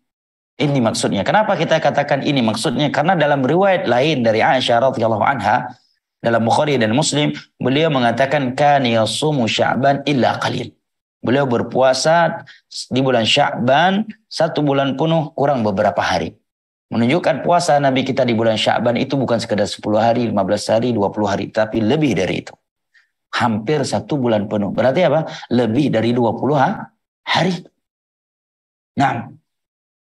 Speaker 2: Ini maksudnya. Kenapa kita katakan ini maksudnya? Karena dalam riwayat lain dari Aisyah radhiyallahu anha dalam Bukhari dan Muslim, beliau mengatakan kan yasumu Sya'ban illa qalil. Beliau berpuasa di bulan Sya'ban satu bulan penuh kurang beberapa hari. Menunjukkan puasa Nabi kita di bulan Syaban itu bukan sekedar 10 hari, 15 hari, 20 hari, tapi lebih dari itu. Hampir satu bulan penuh. Berarti apa? Lebih dari 20 hari. Nah,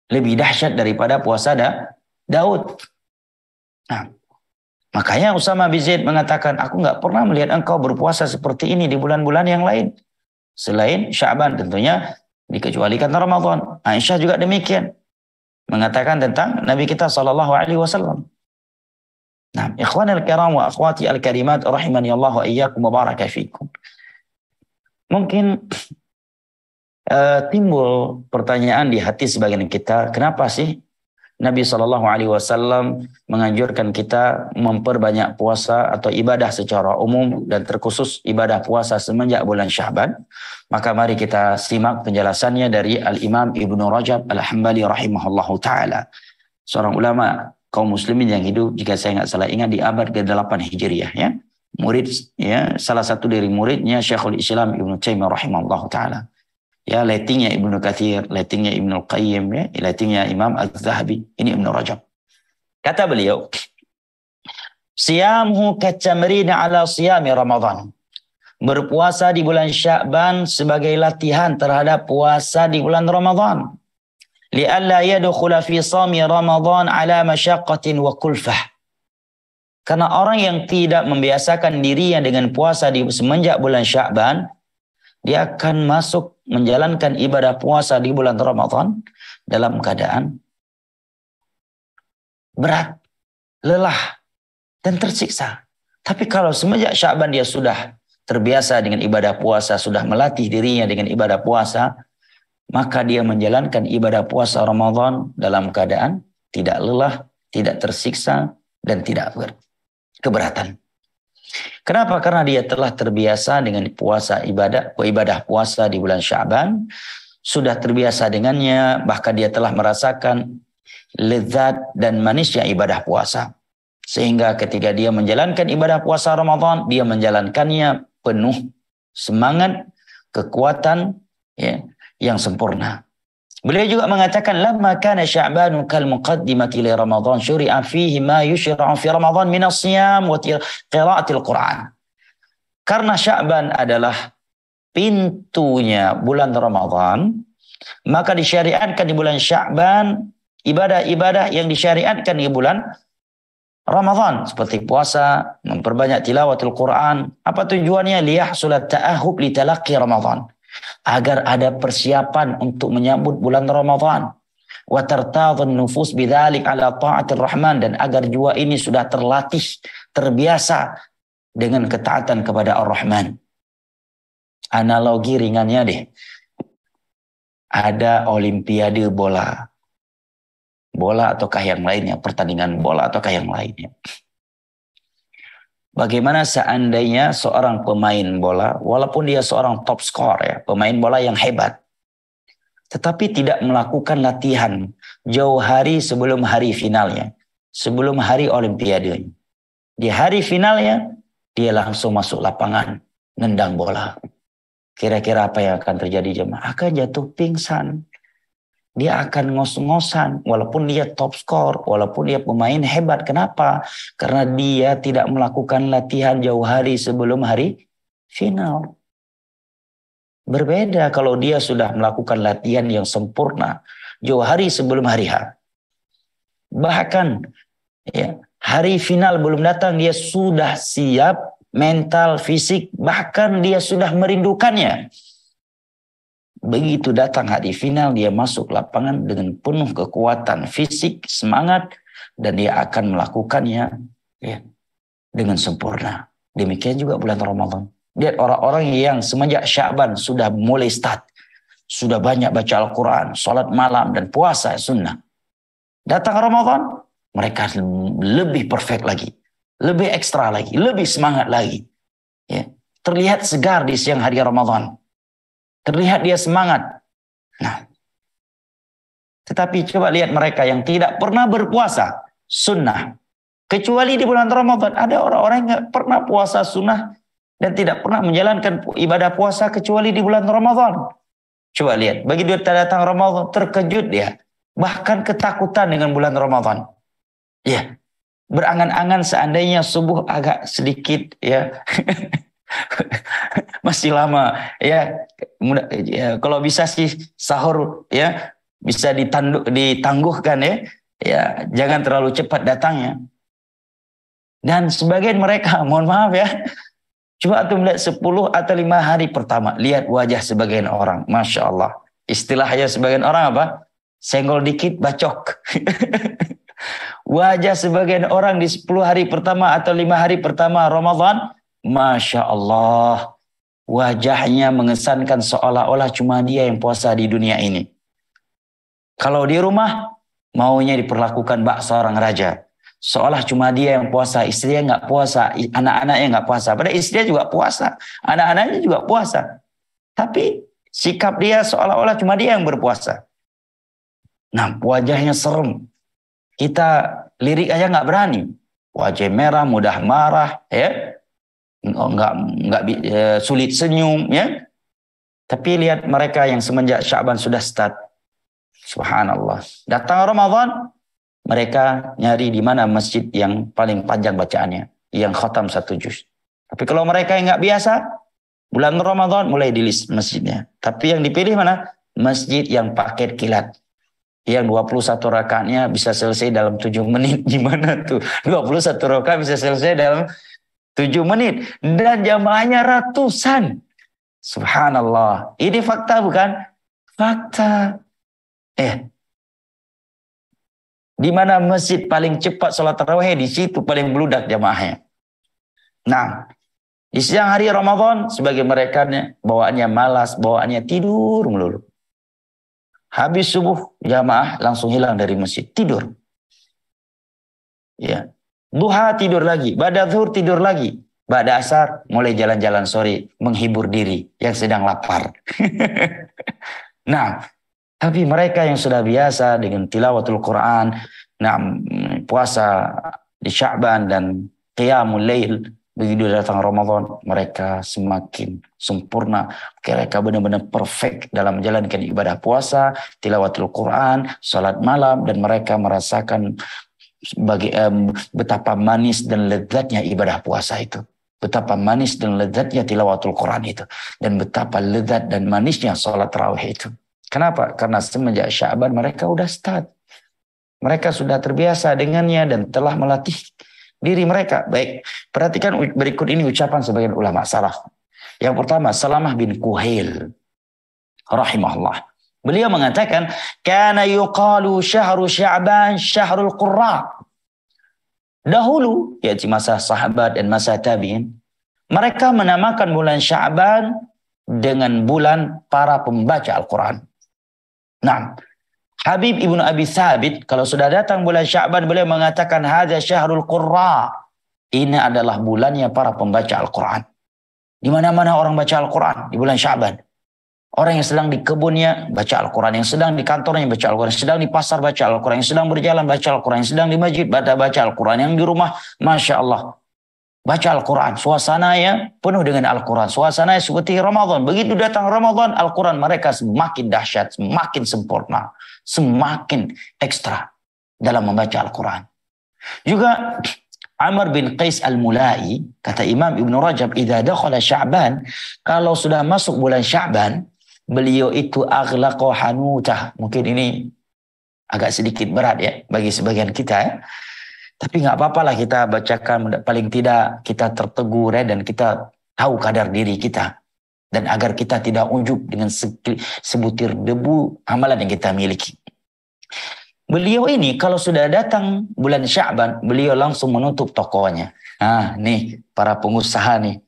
Speaker 2: lebih dahsyat daripada puasa da Daud. Nah, makanya Usama bin Zaid mengatakan, aku nggak pernah melihat engkau berpuasa seperti ini di bulan-bulan yang lain. Selain Syaban tentunya dikecualikan Ramadan. Aisyah juga demikian mengatakan tentang Nabi kita Shallallahu Alaihi Wasallam. Nah, ikhwan al-kiram wa akhwati al-karimat rahimani Allah wa iyyakum baraka fikum. Mungkin uh, timbul pertanyaan di hati sebagian kita, kenapa sih Nabi Shallallahu Alaihi Wasallam menganjurkan kita memperbanyak puasa atau ibadah secara umum dan terkhusus ibadah puasa semenjak bulan Syahban. Maka mari kita simak penjelasannya dari Al Imam Ibnu Rajab Al Hambali rahimahullahu taala, seorang ulama kaum muslimin yang hidup jika saya nggak salah ingat di abad ke-8 hijriyah, ya. Murid ya salah satu dari muridnya Syekhul Islam Ibnu Taimiyah rahimahullahu taala ya lettingnya Ibnu Katsir, lettingnya Ibnu Qayyim, ya, lettingnya Imam Az-Zahabi, ini Ibnu Rajab. Kata beliau, Siyamhu kacamrina ala siyami Ramadan. Berpuasa di bulan Sya'ban sebagai latihan terhadap puasa di bulan Ramadan. Lialla yadukhula fi sami Ramadan ala masyaqqatin wa kulfah. Karena orang yang tidak membiasakan dirinya dengan puasa di semenjak bulan Sya'ban, dia akan masuk menjalankan ibadah puasa di bulan Ramadan dalam keadaan berat, lelah, dan tersiksa. Tapi kalau semenjak Syaban dia sudah terbiasa dengan ibadah puasa, sudah melatih dirinya dengan ibadah puasa, maka dia menjalankan ibadah puasa Ramadan dalam keadaan tidak lelah, tidak tersiksa, dan tidak keberatan. Kenapa? Karena dia telah terbiasa dengan puasa ibadah, ibadah puasa di bulan Syaban, sudah terbiasa dengannya, bahkan dia telah merasakan lezat dan manisnya ibadah puasa. Sehingga ketika dia menjalankan ibadah puasa Ramadan, dia menjalankannya penuh semangat, kekuatan ya, yang sempurna. Beliau juga mengatakan lama kana sya'banu kal muqaddimati li ramadhan syuri'a fihi ma yushra'u fi Ramadhan min as-siyam wa qira'atil Qur'an. Karena Sya'ban adalah pintunya bulan Ramadhan maka disyariatkan di bulan Sya'ban ibadah-ibadah yang disyariatkan di bulan Ramadhan seperti puasa, memperbanyak tilawatul Quran. Apa tujuannya? sulat ta'ahub li talaqqi Ramadhan agar ada persiapan untuk menyambut bulan Ramadhan, wa nufus bidzalik ala taatir rahman dan agar jua ini sudah terlatih terbiasa dengan ketaatan kepada Ar-Rahman analogi ringannya deh ada olimpiade bola bola ataukah yang lainnya pertandingan bola ataukah yang lainnya Bagaimana seandainya seorang pemain bola, walaupun dia seorang top scorer ya, pemain bola yang hebat, tetapi tidak melakukan latihan jauh hari sebelum hari finalnya, sebelum hari olimpiade. Di hari finalnya, dia langsung masuk lapangan, nendang bola. Kira-kira apa yang akan terjadi jemaah? Akan jatuh pingsan dia akan ngos-ngosan walaupun dia top score, walaupun dia pemain hebat. Kenapa? Karena dia tidak melakukan latihan jauh hari sebelum hari final. Berbeda kalau dia sudah melakukan latihan yang sempurna jauh hari sebelum hari H. Bahkan ya, hari final belum datang dia sudah siap mental, fisik, bahkan dia sudah merindukannya. Begitu datang hari final, dia masuk lapangan dengan penuh kekuatan fisik, semangat, dan dia akan melakukannya ya, dengan sempurna. Demikian juga bulan Ramadan. Lihat orang-orang yang semenjak Syaban sudah mulai start. Sudah banyak baca Al-Quran, sholat malam, dan puasa sunnah. Datang Ramadan, mereka lebih perfect lagi. Lebih ekstra lagi, lebih semangat lagi. Ya. Terlihat segar di siang hari Ramadan. Terlihat dia semangat. Nah, tetapi coba lihat mereka yang tidak pernah berpuasa sunnah. Kecuali di bulan Ramadan. Ada orang-orang yang pernah puasa sunnah dan tidak pernah menjalankan ibadah puasa kecuali di bulan Ramadan. Coba lihat, bagi dia datang Ramadan terkejut dia, bahkan ketakutan dengan bulan Ramadan. Ya, berangan-angan seandainya subuh agak sedikit ya [LAUGHS] [LAUGHS] masih lama ya, mudah, ya kalau bisa sih sahur ya bisa ditanduk, ditangguhkan ya ya jangan terlalu cepat datangnya dan sebagian mereka [LAUGHS] mohon maaf ya coba tuh melihat 10 atau lima hari pertama lihat wajah sebagian orang masya Allah istilahnya sebagian orang apa senggol dikit bacok [LAUGHS] wajah sebagian orang di 10 hari pertama atau lima hari pertama Ramadan Masya Allah, wajahnya mengesankan seolah-olah cuma dia yang puasa di dunia ini. Kalau di rumah, maunya diperlakukan bak seorang raja. Seolah cuma dia yang puasa, istrinya nggak puasa, anak-anaknya nggak puasa. Padahal istrinya juga puasa, anak-anaknya juga puasa. Tapi sikap dia seolah-olah cuma dia yang berpuasa. Nah, wajahnya serem. Kita lirik aja nggak berani. Wajah merah, mudah marah, ya enggak, nggak uh, sulit senyum ya tapi lihat mereka yang semenjak Syaban sudah start subhanallah datang Ramadan mereka nyari di mana masjid yang paling panjang bacaannya yang khatam satu juz tapi kalau mereka yang nggak biasa bulan Ramadan mulai di list masjidnya tapi yang dipilih mana masjid yang paket kilat yang 21 rakaatnya bisa selesai dalam 7 menit [LAUGHS] gimana tuh 21 rakaat bisa selesai dalam 7 menit dan jamaahnya ratusan. Subhanallah. Ini fakta bukan? Fakta. Eh. Di mana masjid paling cepat sholat tarawih di situ paling meludak jamaahnya. Nah, di siang hari Ramadan sebagai mereka bawaannya malas, bawaannya tidur melulu. Habis subuh jamaah langsung hilang dari masjid, tidur. Ya, Duha tidur lagi, bada zuhur tidur lagi, bada asar mulai jalan-jalan sore menghibur diri yang sedang lapar. [LAUGHS] nah, tapi mereka yang sudah biasa dengan tilawatul Quran, nah mm, puasa di Sya'ban dan qiyamul lail begitu datang Ramadan mereka semakin sempurna mereka benar-benar perfect dalam menjalankan ibadah puasa tilawatul Quran salat malam dan mereka merasakan bagi um, betapa manis dan lezatnya ibadah puasa itu. Betapa manis dan lezatnya tilawatul Quran itu. Dan betapa lezat dan manisnya sholat tarawih itu. Kenapa? Karena semenjak Syaban mereka udah start. Mereka sudah terbiasa dengannya dan telah melatih diri mereka. Baik, perhatikan berikut ini ucapan sebagian ulama salaf. Yang pertama, Salamah bin Kuhail. Rahimahullah. Beliau mengatakan, "Kana yuqalu syahrul Sya'ban syahrul qurra." Dahulu, yaitu masa sahabat dan masa tabi'in, mereka menamakan bulan Sya'ban dengan bulan para pembaca Al-Quran. Nah, Habib Ibnu Abi Thabit, kalau sudah datang bulan Sya'ban, beliau mengatakan, hadza syahrul qurra. Ini adalah bulannya para pembaca Al-Quran. Di mana-mana orang baca Al-Quran di bulan Sya'ban. Orang yang sedang di kebunnya baca Al-Quran, yang sedang di kantornya baca Al-Quran, yang sedang di pasar baca Al-Quran, yang sedang berjalan baca Al-Quran, yang sedang di masjid baca, baca Al-Quran, yang di rumah Masya Allah. Baca Al-Quran, ya penuh dengan Al-Quran. Suasananya seperti Ramadan. Begitu datang Ramadan, Al-Quran mereka semakin dahsyat, semakin sempurna, semakin ekstra dalam membaca Al-Quran. Juga Amr bin Qais al-Mulai, kata Imam Ibn Rajab, "Idah dakhala sya'ban, kalau sudah masuk bulan sya'ban, beliau itu aghlaqo hanutah. Mungkin ini agak sedikit berat ya bagi sebagian kita ya. Tapi nggak apa apa lah kita bacakan paling tidak kita tertegur ya, dan kita tahu kadar diri kita dan agar kita tidak ujub dengan sebutir debu amalan yang kita miliki. Beliau ini kalau sudah datang bulan Syaban, beliau langsung menutup tokonya. Nah, nih para pengusaha nih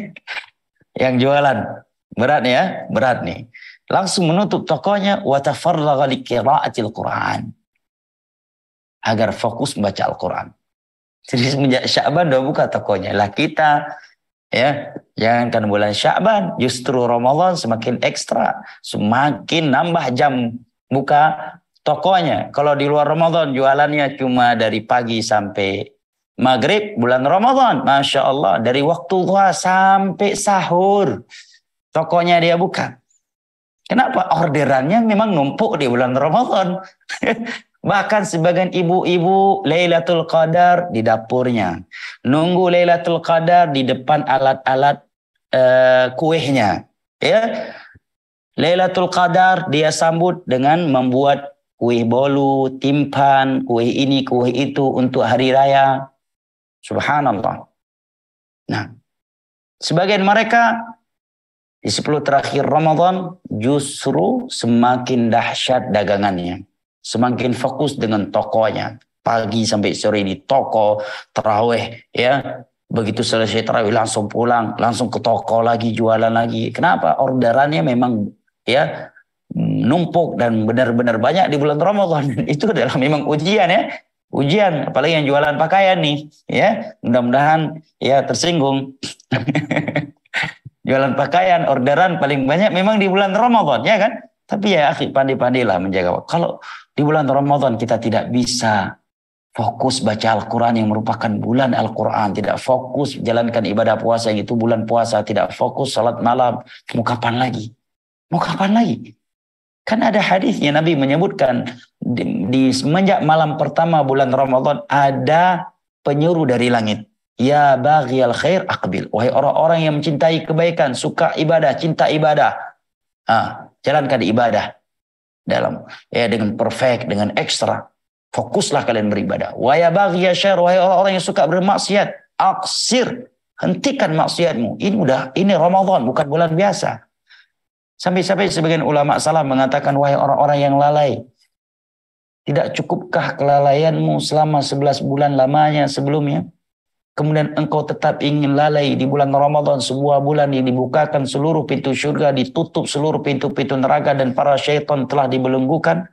Speaker 2: [LAUGHS] yang jualan Berat ya, berat nih. Langsung menutup tokonya tafarraga liqiraatil Quran. Agar fokus membaca Al-Quran. Jadi semenjak Syaban udah buka tokonya. Lah kita ya, jangan kan bulan Syaban, justru Ramadan semakin ekstra, semakin nambah jam buka tokonya. Kalau di luar Ramadan jualannya cuma dari pagi sampai maghrib bulan Ramadan. Masya Allah. Dari waktu tua sampai sahur. Tokonya dia buka. Kenapa? Orderannya memang numpuk di bulan Ramadan. [LAUGHS] Bahkan sebagian ibu-ibu Lailatul Qadar di dapurnya. Nunggu Lailatul Qadar di depan alat-alat uh, eh, kuehnya. Ya. Lailatul Qadar dia sambut dengan membuat kue bolu, timpan, kue ini, kue itu untuk hari raya. Subhanallah. Nah, sebagian mereka di 10 terakhir Ramadan justru semakin dahsyat dagangannya. Semakin fokus dengan tokonya. Pagi sampai sore di toko, terawih ya. Begitu selesai terawih langsung pulang, langsung ke toko lagi, jualan lagi. Kenapa? Orderannya memang ya numpuk dan benar-benar banyak di bulan Ramadan. [LAUGHS] Itu adalah memang ujian ya ujian apalagi yang jualan pakaian nih ya mudah-mudahan ya tersinggung [LAUGHS] jualan pakaian, orderan paling banyak memang di bulan Ramadan, ya kan? Tapi ya akhi pandai-pandailah menjaga Kalau di bulan Ramadan kita tidak bisa fokus baca Al-Quran yang merupakan bulan Al-Quran, tidak fokus jalankan ibadah puasa yang itu bulan puasa, tidak fokus salat malam, mau kapan lagi? Mau kapan lagi? Kan ada hadisnya Nabi menyebutkan di, di semenjak malam pertama bulan Ramadan ada penyuruh dari langit. Ya baghiyal khair akbil. Wahai orang-orang yang mencintai kebaikan, suka ibadah, cinta ibadah. Ah, jalankan ibadah dalam ya dengan perfect, dengan ekstra. Fokuslah kalian beribadah. Wahai ya baghiyal syar, wahai orang-orang yang suka bermaksiat, aksir. Hentikan maksiatmu. Ini udah ini Ramadan, bukan bulan biasa. Sampai-sampai sebagian ulama salah mengatakan wahai orang-orang yang lalai, tidak cukupkah kelalaianmu selama 11 bulan lamanya sebelumnya? kemudian engkau tetap ingin lalai di bulan Ramadan, sebuah bulan yang dibukakan seluruh pintu surga, ditutup seluruh pintu-pintu neraka dan para syaitan telah dibelenggukan.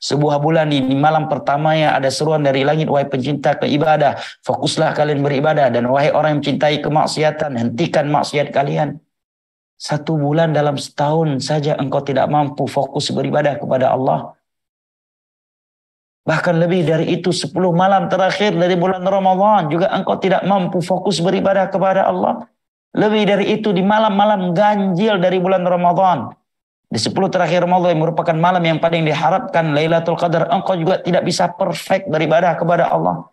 Speaker 2: Sebuah bulan di malam pertamanya ada seruan dari langit, wahai pencinta keibadah, fokuslah kalian beribadah dan wahai orang yang mencintai kemaksiatan, hentikan maksiat kalian. Satu bulan dalam setahun saja engkau tidak mampu fokus beribadah kepada Allah Bahkan lebih dari itu 10 malam terakhir dari bulan Ramadan juga engkau tidak mampu fokus beribadah kepada Allah. Lebih dari itu di malam-malam ganjil dari bulan Ramadan. Di 10 terakhir Ramadan yang merupakan malam yang paling diharapkan Lailatul Qadar engkau juga tidak bisa perfect beribadah kepada Allah.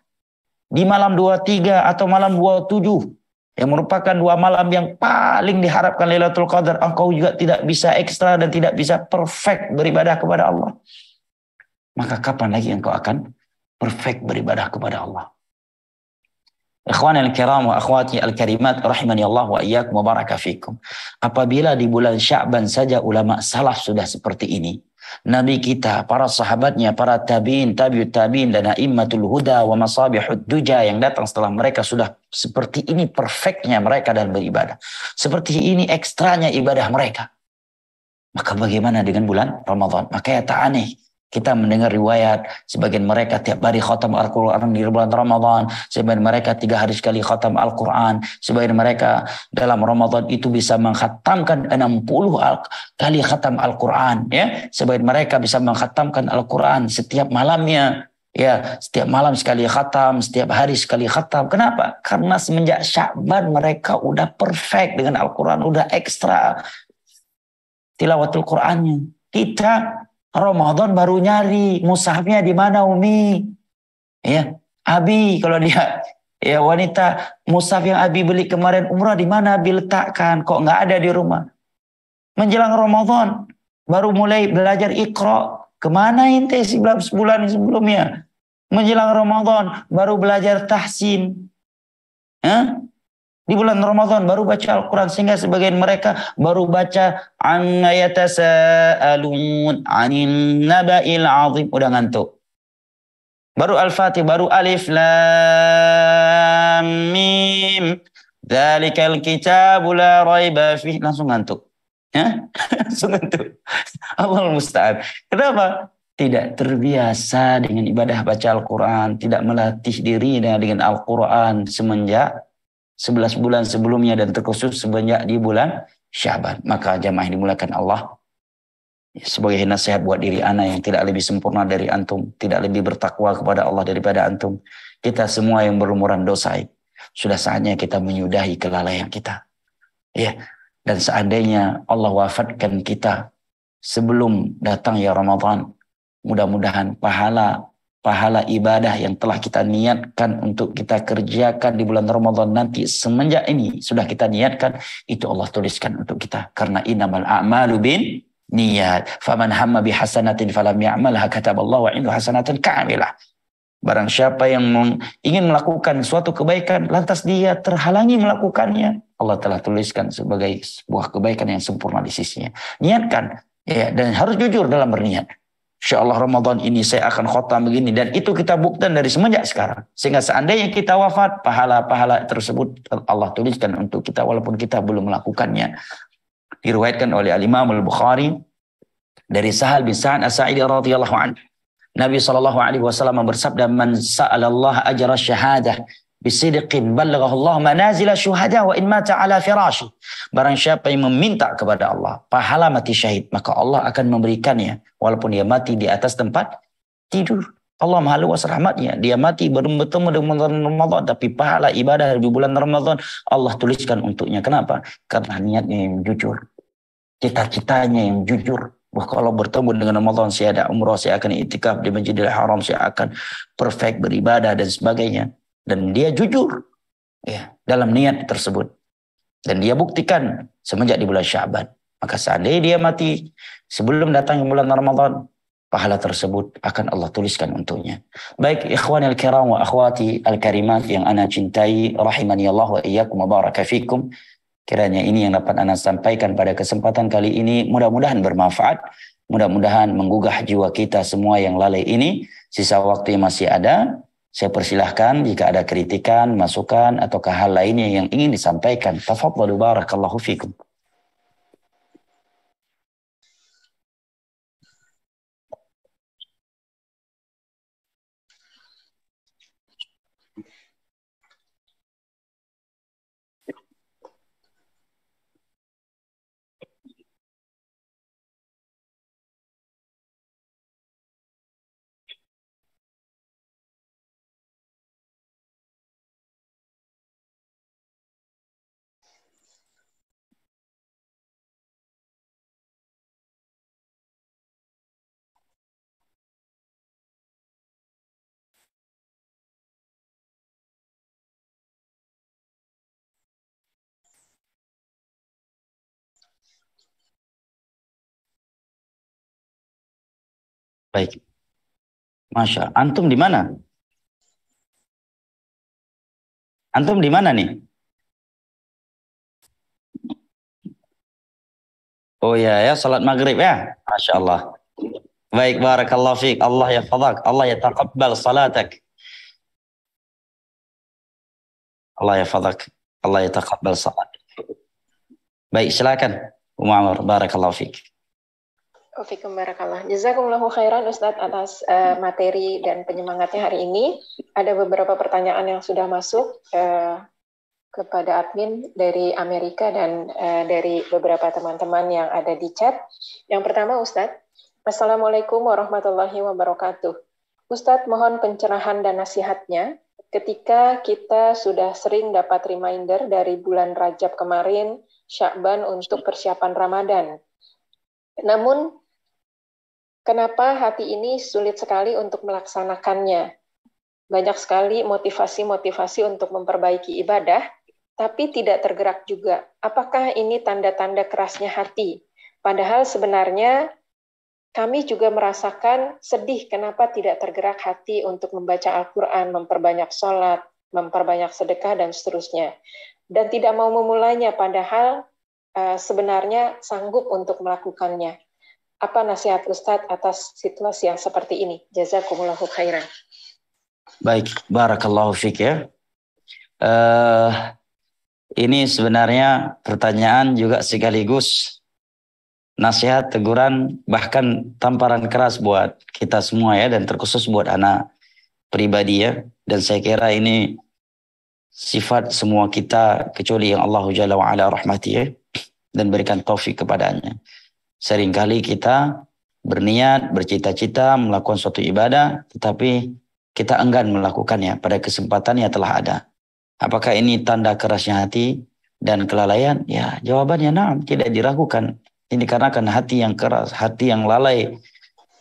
Speaker 2: Di malam 23 atau malam 27 yang merupakan dua malam yang paling diharapkan Lailatul Qadar engkau juga tidak bisa ekstra dan tidak bisa perfect beribadah kepada Allah maka kapan lagi engkau akan perfect beribadah kepada Allah. Ikhwan al-kiram wa akhwati al-karimat rahimani Allah wa iyyakum baraka fikum. Apabila di bulan Sya'ban saja ulama salaf sudah seperti ini, Nabi kita, para sahabatnya, para tabiin, tabiut tabiin dan a'immatul huda wa masabihud duja yang datang setelah mereka sudah seperti ini perfectnya mereka dalam beribadah. Seperti ini ekstranya ibadah mereka. Maka bagaimana dengan bulan Ramadan? Makanya tak aneh kita mendengar riwayat sebagian mereka tiap hari khatam Al-Quran di bulan Ramadan, sebagian mereka tiga hari sekali khatam Al-Quran, sebagian mereka dalam Ramadan itu bisa menghatamkan 60 kali khatam Al-Quran, ya. Sebagian mereka bisa menghatamkan Al-Quran setiap malamnya, ya setiap malam sekali khatam, setiap hari sekali khatam. Kenapa? Karena semenjak Syakban mereka udah perfect dengan Al-Quran, udah ekstra tilawatul Qurannya. Kita Ramadan baru nyari mushafnya di mana Umi. Ya, Abi kalau dia ya wanita mushaf yang Abi beli kemarin umrah di mana Abi letakkan? Kok nggak ada di rumah? Menjelang Ramadan baru mulai belajar Iqra. Kemana ente sebulan sebelumnya? Menjelang Ramadan baru belajar tahsin. Hah? di bulan Ramadan baru baca Al-Quran sehingga sebagian mereka baru baca an yatasaalun anin naba'il azim udah ngantuk baru Al-Fatih baru Alif Lam Mim Dzalikal kitabu la raiba fih langsung ngantuk ya [LAUGHS] langsung ngantuk Allah musta'an kenapa tidak terbiasa dengan ibadah baca Al-Quran, tidak melatih diri dengan, dengan Al-Quran semenjak 11 bulan sebelumnya dan terkhusus sebanyak di bulan Syaban. Maka jamaah dimulakan Allah sebagai nasihat buat diri anak yang tidak lebih sempurna dari antum, tidak lebih bertakwa kepada Allah daripada antum. Kita semua yang berumuran dosa, sudah saatnya kita menyudahi kelalaian kita. Ya, dan seandainya Allah wafatkan kita sebelum datang ya Ramadan, mudah-mudahan pahala pahala ibadah yang telah kita niatkan untuk kita kerjakan di bulan Ramadan nanti semenjak ini sudah kita niatkan itu Allah tuliskan untuk kita karena innamal a'malu bin niat faman hamma bi hasanatin falam ya'malha kataballahu indu hasanatan kamilah barang siapa yang ingin melakukan suatu kebaikan lantas dia terhalangi melakukannya Allah telah tuliskan sebagai sebuah kebaikan yang sempurna di sisinya niatkan ya dan harus jujur dalam berniat Insya Allah Ramadan ini saya akan khotam begini. Dan itu kita buktikan dari semenjak sekarang. Sehingga seandainya kita wafat, pahala-pahala tersebut Allah tuliskan untuk kita walaupun kita belum melakukannya. Diriwayatkan oleh Al-Imam Al-Bukhari dari Sahal bin Sa'ad As-Sa'idi radhiyallahu anhu. Nabi saw alaihi wasallam bersabda, "Man sa'ala Allah ajra syahadah bisidqin ballaghahu Allah manazila syuhada wa in mata ala firashi. Barang siapa yang meminta kepada Allah pahala mati syahid, maka Allah akan memberikannya walaupun dia mati di atas tempat tidur. Allah Maha Luas rahmatnya. Dia mati baru bertemu dengan Ramadan. Tapi pahala ibadah di bulan Ramadan Allah tuliskan untuknya. Kenapa? Karena niatnya yang jujur. Cita-citanya yang jujur. Wah kalau bertemu dengan Ramadan saya ada umroh, saya akan itikaf di Masjidil Haram, saya akan perfect beribadah dan sebagainya dan dia jujur ya dalam niat tersebut dan dia buktikan semenjak di bulan Syaban maka seandainya dia mati sebelum datang bulan Ramadan pahala tersebut akan Allah tuliskan untuknya baik ikhwan al-kiram wa akhwati al-karimat yang ana cintai rahimani Allah wa iyyakum baraka fikum kiranya ini yang dapat ana sampaikan pada kesempatan kali ini mudah-mudahan bermanfaat mudah-mudahan menggugah jiwa kita semua yang lalai ini sisa waktu yang masih ada saya persilahkan jika ada kritikan, masukan, atau hal lainnya yang
Speaker 1: ingin disampaikan. Tafadhalu barakallahu fikum. Baik. Masya. Antum di mana? Antum di mana nih? Oh ya ya salat maghrib ya. Masya Allah. Baik barakallahu fiqh. Allah ya fadak. Allah ya taqabbal salatak. Allah ya fadak. Allah ya taqabbal salatak. Baik silakan. Umar barakallahu fiqh.
Speaker 3: Fikum barakallah. Jazakumullahu khairan Ustadz atas uh, materi dan penyemangatnya hari ini. Ada beberapa pertanyaan yang sudah masuk uh, kepada admin dari Amerika dan uh, dari beberapa teman-teman yang ada di chat. Yang pertama Ustadz, Assalamualaikum warahmatullahi wabarakatuh. Ustadz mohon pencerahan dan nasihatnya ketika kita sudah sering dapat reminder dari bulan Rajab kemarin, Syakban untuk persiapan Ramadan. Namun Kenapa hati ini sulit sekali untuk melaksanakannya? Banyak sekali motivasi-motivasi untuk memperbaiki ibadah, tapi tidak tergerak juga. Apakah ini tanda-tanda kerasnya hati? Padahal sebenarnya kami juga merasakan sedih kenapa tidak tergerak hati untuk membaca Al-Quran, memperbanyak sholat, memperbanyak sedekah, dan seterusnya. Dan tidak mau memulainya, padahal eh, sebenarnya sanggup untuk melakukannya. Apa nasihat Ustadz atas situasi yang seperti ini? Jazakumullahu khairan.
Speaker 2: Baik, barakallahu fiqh ya. Uh, ini sebenarnya pertanyaan juga sekaligus nasihat, teguran, bahkan tamparan keras buat kita semua ya, dan terkhusus buat anak pribadi ya. Dan saya kira ini sifat semua kita kecuali yang Allah Jalla wa'ala rahmati ya. Dan berikan taufik kepadanya. Seringkali kita berniat, bercita-cita melakukan suatu ibadah, tetapi kita enggan melakukannya pada kesempatan yang telah ada. Apakah ini tanda kerasnya hati dan kelalaian? Ya, jawabannya nah, tidak diragukan. Ini karena kan hati yang keras, hati yang lalai,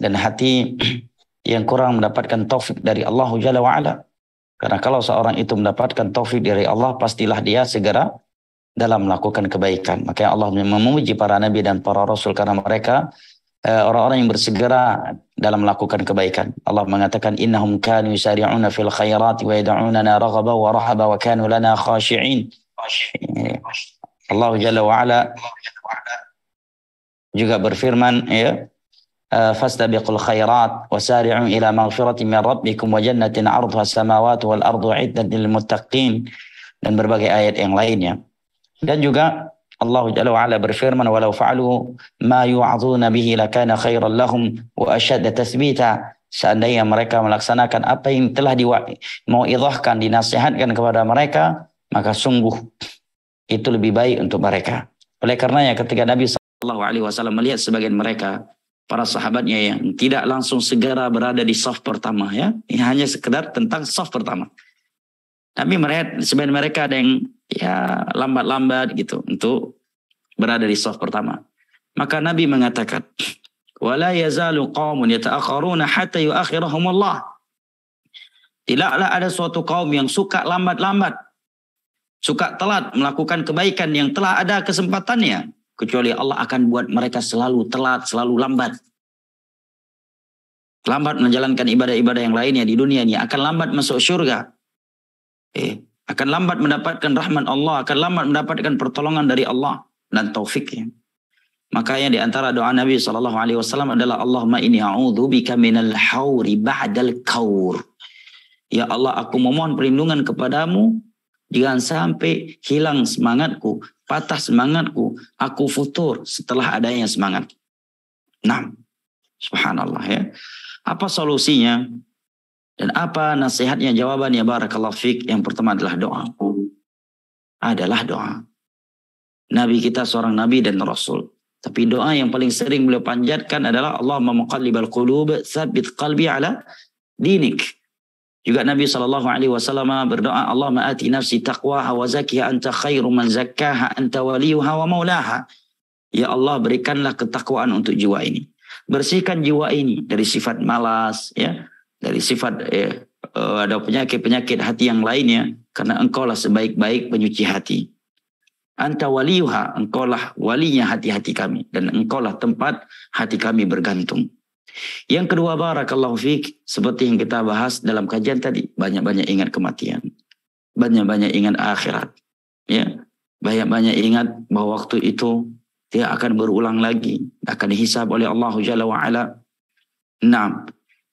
Speaker 2: dan hati [CLEARS THROAT] yang kurang mendapatkan taufik dari Allah Jalla wa'ala. Karena kalau seorang itu mendapatkan taufik dari Allah, pastilah dia segera dalam melakukan kebaikan. Makanya Allah memuji para nabi dan para rasul karena mereka eh, orang-orang yang bersegera dalam melakukan kebaikan. Allah mengatakan innahum kanu yusari'una fil khairati wa yad'unana raghaba wa rahaba wa kanu lana khashi'in. Allah Jalla wa ala juga berfirman ya eh, fastabiqul khairat wasari'u ila maghfiratin min rabbikum wa jannatin 'arduha samawati wal ardu 'iddat muttaqin dan berbagai ayat yang lainnya. Dan juga Allah Jalla wa'ala berfirman walau fa'alu ma yu'adzuna bihi lakana khairan lahum wa asyadda tasbita seandainya mereka melaksanakan apa yang telah mau idahkan dinasihatkan kepada mereka maka sungguh itu lebih baik untuk mereka oleh karenanya ketika Nabi Sallallahu Alaihi Wasallam melihat sebagian mereka para sahabatnya yang tidak langsung segera berada di soft pertama ya ini hanya sekedar tentang soft pertama tapi mereka sebenarnya mereka ada yang ya lambat-lambat gitu untuk berada di soft pertama. Maka Nabi mengatakan, "Wala yazalu qaumun yata'akharuna hatta yu'akhirahum Allah." Tidaklah ada suatu kaum yang suka lambat-lambat, suka telat melakukan kebaikan yang telah ada kesempatannya, kecuali Allah akan buat mereka selalu telat, selalu lambat. Lambat menjalankan ibadah-ibadah yang lainnya di dunia ini akan lambat masuk surga eh, akan lambat mendapatkan rahmat Allah, akan lambat mendapatkan pertolongan dari Allah dan taufiknya. Makanya di antara doa Nabi Shallallahu Alaihi Wasallam adalah Allahumma ini a'udhu bika minal hauri ba'dal kaur. Ya Allah, aku memohon perlindungan kepadamu jangan sampai hilang semangatku, patah semangatku, aku futur setelah adanya semangat. Nah, subhanallah ya. Apa solusinya? Dan apa nasihatnya jawabannya barakallahu fiq yang pertama adalah doa. Adalah doa. Nabi kita seorang nabi dan rasul. Tapi doa yang paling sering beliau panjatkan adalah Allah muqallibal qulub tsabbit qalbi ala dinik. Juga Nabi Shallallahu Alaihi Wasallam berdoa Allahumma ati nafsi taqwa wa zakiha anta khairu man zakkaha anta waliyuha wa maulaha. Ya Allah berikanlah ketakwaan untuk jiwa ini. Bersihkan jiwa ini dari sifat malas ya, dari sifat ya, eh, ada penyakit-penyakit hati yang lainnya karena engkaulah sebaik-baik penyuci hati. Anta waliyuha, engkaulah walinya hati-hati kami dan engkaulah tempat hati kami bergantung. Yang kedua barakallahu fiik seperti yang kita bahas dalam kajian tadi, banyak-banyak ingat kematian. Banyak-banyak ingat akhirat. Ya. Banyak-banyak ingat bahwa waktu itu dia akan berulang lagi, akan dihisab oleh Allah Jalla wa ala.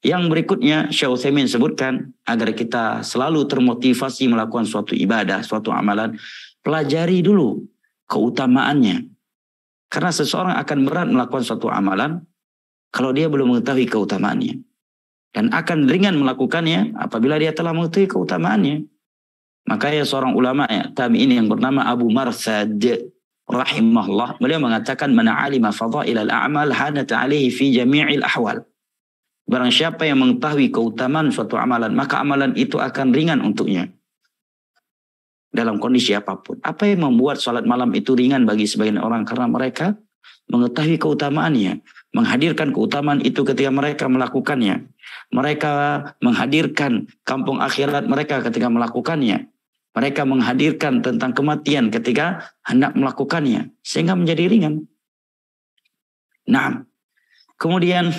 Speaker 2: Yang berikutnya Syekh Utsaimin sebutkan agar kita selalu termotivasi melakukan suatu ibadah, suatu amalan, pelajari dulu keutamaannya. Karena seseorang akan berat melakukan suatu amalan kalau dia belum mengetahui keutamaannya. Dan akan ringan melakukannya apabila dia telah mengetahui keutamaannya. Makanya seorang ulama ya, ini yang bernama Abu Marsad rahimahullah beliau mengatakan mana alima fadailal a'mal hanat alaihi fi jami'il ahwal Barang siapa yang mengetahui keutamaan suatu amalan, maka amalan itu akan ringan untuknya. Dalam kondisi apapun. Apa yang membuat salat malam itu ringan bagi sebagian orang? Karena mereka mengetahui keutamaannya. Menghadirkan keutamaan itu ketika mereka melakukannya. Mereka menghadirkan kampung akhirat mereka ketika melakukannya. Mereka menghadirkan tentang kematian ketika hendak melakukannya. Sehingga menjadi ringan. Nah, kemudian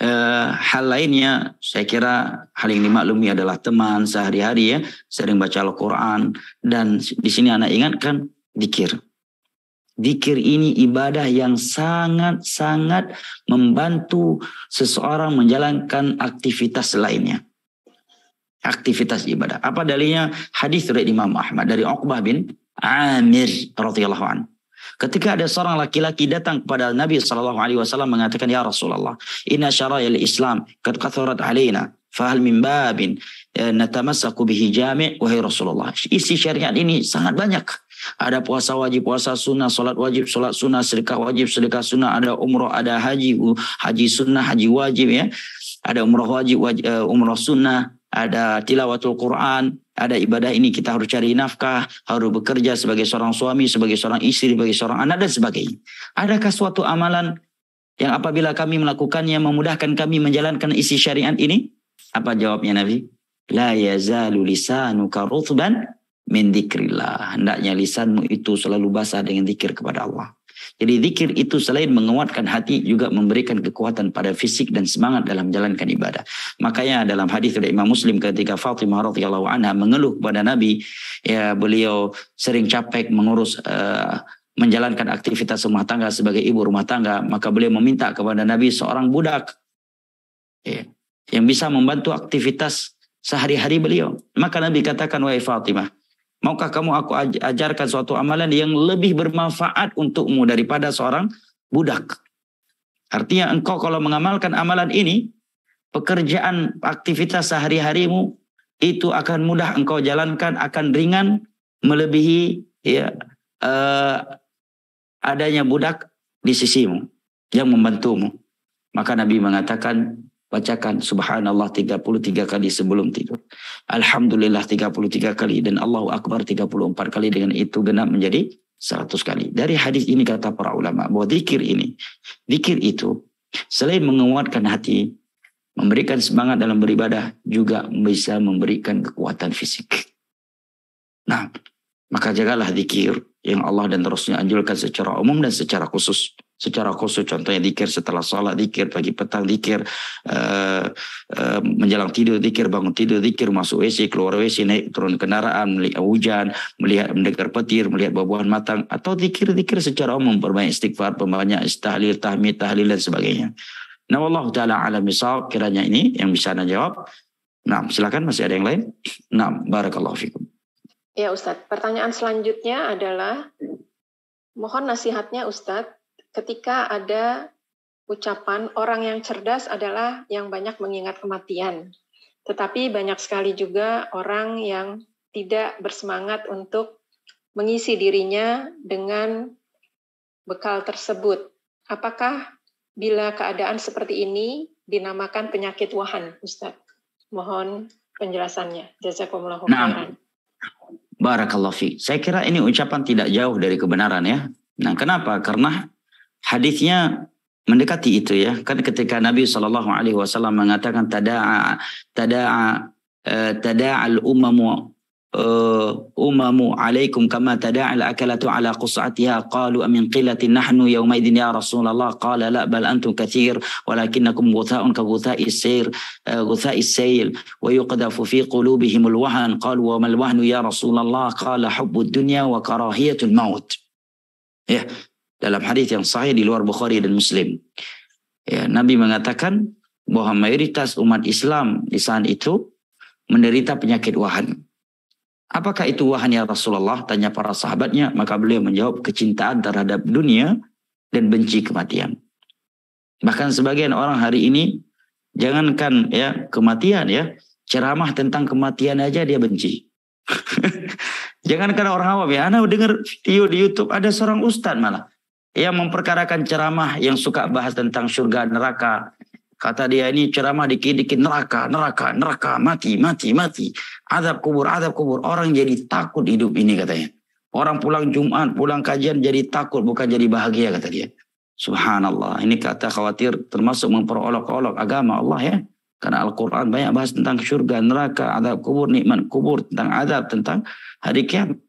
Speaker 2: Eh, hal lainnya saya kira hal yang dimaklumi adalah teman sehari-hari ya sering baca Al-Quran dan di sini anak ingatkan dikir Dikir ini ibadah yang sangat-sangat membantu seseorang menjalankan aktivitas lainnya. Aktivitas ibadah. Apa dalilnya? Hadis dari Imam Ahmad dari Uqbah bin Amir radhiyallahu anhu. Ketika ada seorang laki-laki datang kepada Nabi Shallallahu Alaihi Wasallam mengatakan, Ya Rasulullah, inna syara'il Islam kat alina alaina, fahal min babin eh, natamassaku bihi jami' wahai Rasulullah. Isi syariat ini sangat banyak. Ada puasa wajib, puasa sunnah, sholat wajib, sholat sunnah, sedekah wajib, sedekah sunnah, ada umroh, ada haji, haji sunnah, haji wajib ya. Ada umroh wajib, wajib eh, umroh sunnah, ada tilawatul Quran, ada ibadah ini kita harus cari nafkah, harus bekerja sebagai seorang suami, sebagai seorang istri, sebagai seorang anak dan sebagainya. Adakah suatu amalan yang apabila kami melakukannya memudahkan kami menjalankan isi syariat ini? Apa jawabnya Nabi? La yazalu lisanuka rutban min Hendaknya lisanmu itu selalu basah dengan zikir kepada Allah. Jadi zikir itu selain menguatkan hati juga memberikan kekuatan pada fisik dan semangat dalam menjalankan ibadah. Makanya dalam hadis dari Imam Muslim ketika Fatimah radhiyallahu anha mengeluh kepada Nabi, ya beliau sering capek mengurus uh, menjalankan aktivitas rumah tangga sebagai ibu rumah tangga, maka beliau meminta kepada Nabi seorang budak ya, yang bisa membantu aktivitas sehari-hari beliau. Maka Nabi katakan wahai Fatimah, Maukah kamu aku ajarkan suatu amalan yang lebih bermanfaat untukmu daripada seorang budak? Artinya engkau kalau mengamalkan amalan ini, pekerjaan aktivitas sehari-harimu itu akan mudah engkau jalankan, akan ringan melebihi ya uh, adanya budak di sisimu yang membantumu. Maka Nabi mengatakan Bacakan subhanallah 33 kali sebelum tidur. Alhamdulillah 33 kali dan Allahu Akbar 34 kali dengan itu genap menjadi 100 kali. Dari hadis ini kata para ulama bahwa zikir ini, zikir itu selain menguatkan hati, memberikan semangat dalam beribadah juga bisa memberikan kekuatan fisik. Nah, maka jagalah zikir yang Allah dan Rasulnya anjurkan secara umum dan secara khusus secara khusus contohnya dikir setelah sholat dikir pagi petang dikir uh, uh, menjelang tidur dikir bangun tidur dikir masuk WC keluar WC naik turun kendaraan melihat hujan melihat mendengar petir melihat buah-buahan matang atau dikir-dikir secara umum perbanyak istighfar perbanyak istahlil tahmid tahlil dan sebagainya nah Allah taala alam misal kiranya ini yang bisa anda jawab nah silakan masih ada yang lain nah barakallahu fikum
Speaker 3: Ya Ustadz, pertanyaan selanjutnya adalah mohon nasihatnya Ustadz ketika ada ucapan orang yang cerdas adalah yang banyak mengingat kematian. Tetapi banyak sekali juga orang yang tidak bersemangat untuk mengisi dirinya dengan bekal tersebut. Apakah bila keadaan seperti ini dinamakan penyakit wahan, Ustaz? Mohon penjelasannya. Jazakumullah khairan. Nah,
Speaker 2: barakallahu Saya kira ini ucapan tidak jauh dari kebenaran ya. Nah, kenapa? Karena hadisnya mendekati itu ya. kan ketika Nabi Shallallahu Alaihi Wasallam mengatakan tadaa tadaa uh, tadaa al umamu uh, umamu alaikum kama tadaa al akalatu ala qus'atiha qalu amin qilati nahnu yawma idin ya Rasulullah qala la bal antum kathir walakinakum guthaun ka ghutha'is sayr uh, ghutha'is sayl wa yuqdafu fi qulubihim al wahan qalu wa mal wahnu ya Rasulullah qala hubbud dunya wa karahiyatul maut ya yeah. dalam hadis yang sahih di luar Bukhari dan Muslim. Ya, Nabi mengatakan bahwa mayoritas umat Islam di saat itu menderita penyakit wahan. Apakah itu wahan ya Rasulullah? Tanya para sahabatnya. Maka beliau menjawab kecintaan terhadap dunia dan benci kematian. Bahkan sebagian orang hari ini jangankan ya kematian ya ceramah tentang kematian aja dia benci. Jangan [LAUGHS] jangankan orang awam ya. Anda dengar video di YouTube ada seorang ustadz malah yang memperkarakan ceramah yang suka bahas tentang surga neraka. Kata dia ini ceramah dikit-dikit neraka, neraka, neraka, mati, mati, mati. Adab kubur, adab kubur. Orang jadi takut hidup ini katanya. Orang pulang Jumat, pulang kajian jadi takut, bukan jadi bahagia kata dia. Subhanallah. Ini kata khawatir termasuk memperolok-olok agama Allah ya. Karena Al-Quran banyak bahas tentang surga, neraka, adab kubur, nikmat kubur, tentang adab, tentang hari kiamat.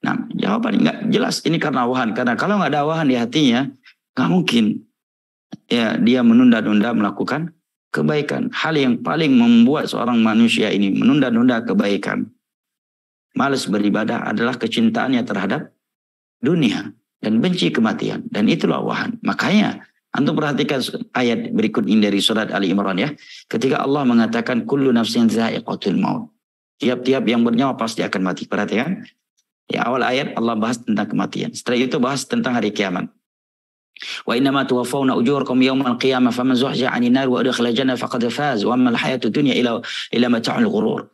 Speaker 2: Nah, jawaban nggak jelas ini karena wahan. Karena kalau nggak ada wahan di hatinya, nggak mungkin ya dia menunda-nunda melakukan kebaikan. Hal yang paling membuat seorang manusia ini menunda-nunda kebaikan, malas beribadah adalah kecintaannya terhadap dunia dan benci kematian. Dan itulah wahan. Makanya Antum perhatikan ayat berikut ini dari surat Ali Imran ya. Ketika Allah mengatakan kullu nafsin zaiqatul maut. Tiap-tiap yang bernyawa pasti akan mati. Perhatikan. Di awal ayat Allah bahas tentang kematian. Setelah itu bahas tentang hari kiamat. Wa inna ma tuwaffawna ujurakum yawmal qiyamah faman zuhziha 'anil nar wa udkhila jannah faqad faz wa ammal hayatu dunya ila ila mata'ul ghurur.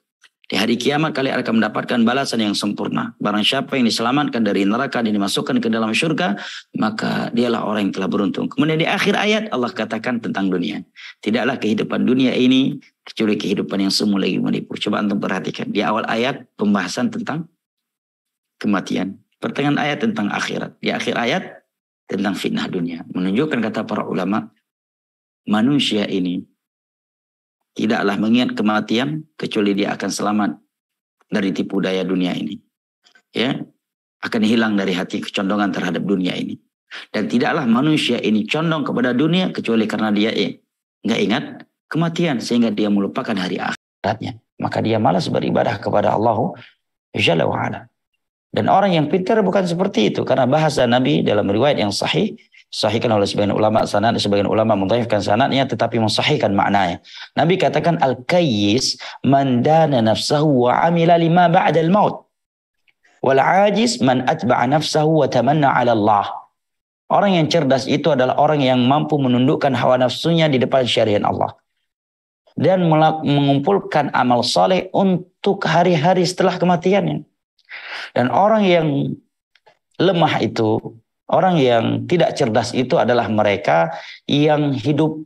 Speaker 2: Di hari kiamat kalian akan mendapatkan balasan yang sempurna. Barang siapa yang diselamatkan dari neraka dan dimasukkan ke dalam surga, maka dialah orang yang telah beruntung. Kemudian di akhir ayat Allah katakan tentang dunia. Tidaklah kehidupan dunia ini kecuali kehidupan yang semula lagi menipu. Coba untuk perhatikan. Di awal ayat pembahasan tentang kematian. Pertengahan ayat tentang akhirat. Di akhir ayat tentang fitnah dunia. Menunjukkan kata para ulama, manusia ini tidaklah mengingat kematian kecuali dia akan selamat dari tipu daya dunia ini. Ya, akan hilang dari hati kecondongan terhadap dunia ini. Dan tidaklah manusia ini condong kepada dunia kecuali karena dia nggak ingat kematian sehingga dia melupakan hari akhiratnya. Maka dia malas beribadah kepada Allah Jalla wa'ala. Dan orang yang pintar bukan seperti itu karena bahasa Nabi dalam riwayat yang sahih sahihkan oleh sebagian ulama sanad sebagian ulama mendhaifkan sanadnya tetapi mensahihkan maknanya. Nabi katakan al-kayyis man nafsahu wa amila lima ba'dal maut. Wal ajis man atba'a nafsahu wa tamanna 'ala Allah. Orang yang cerdas itu adalah orang yang mampu menundukkan hawa nafsunya di depan syariat Allah dan mengumpulkan amal soleh untuk hari-hari setelah kematiannya. Dan orang yang lemah itu, orang yang tidak cerdas itu adalah mereka yang hidup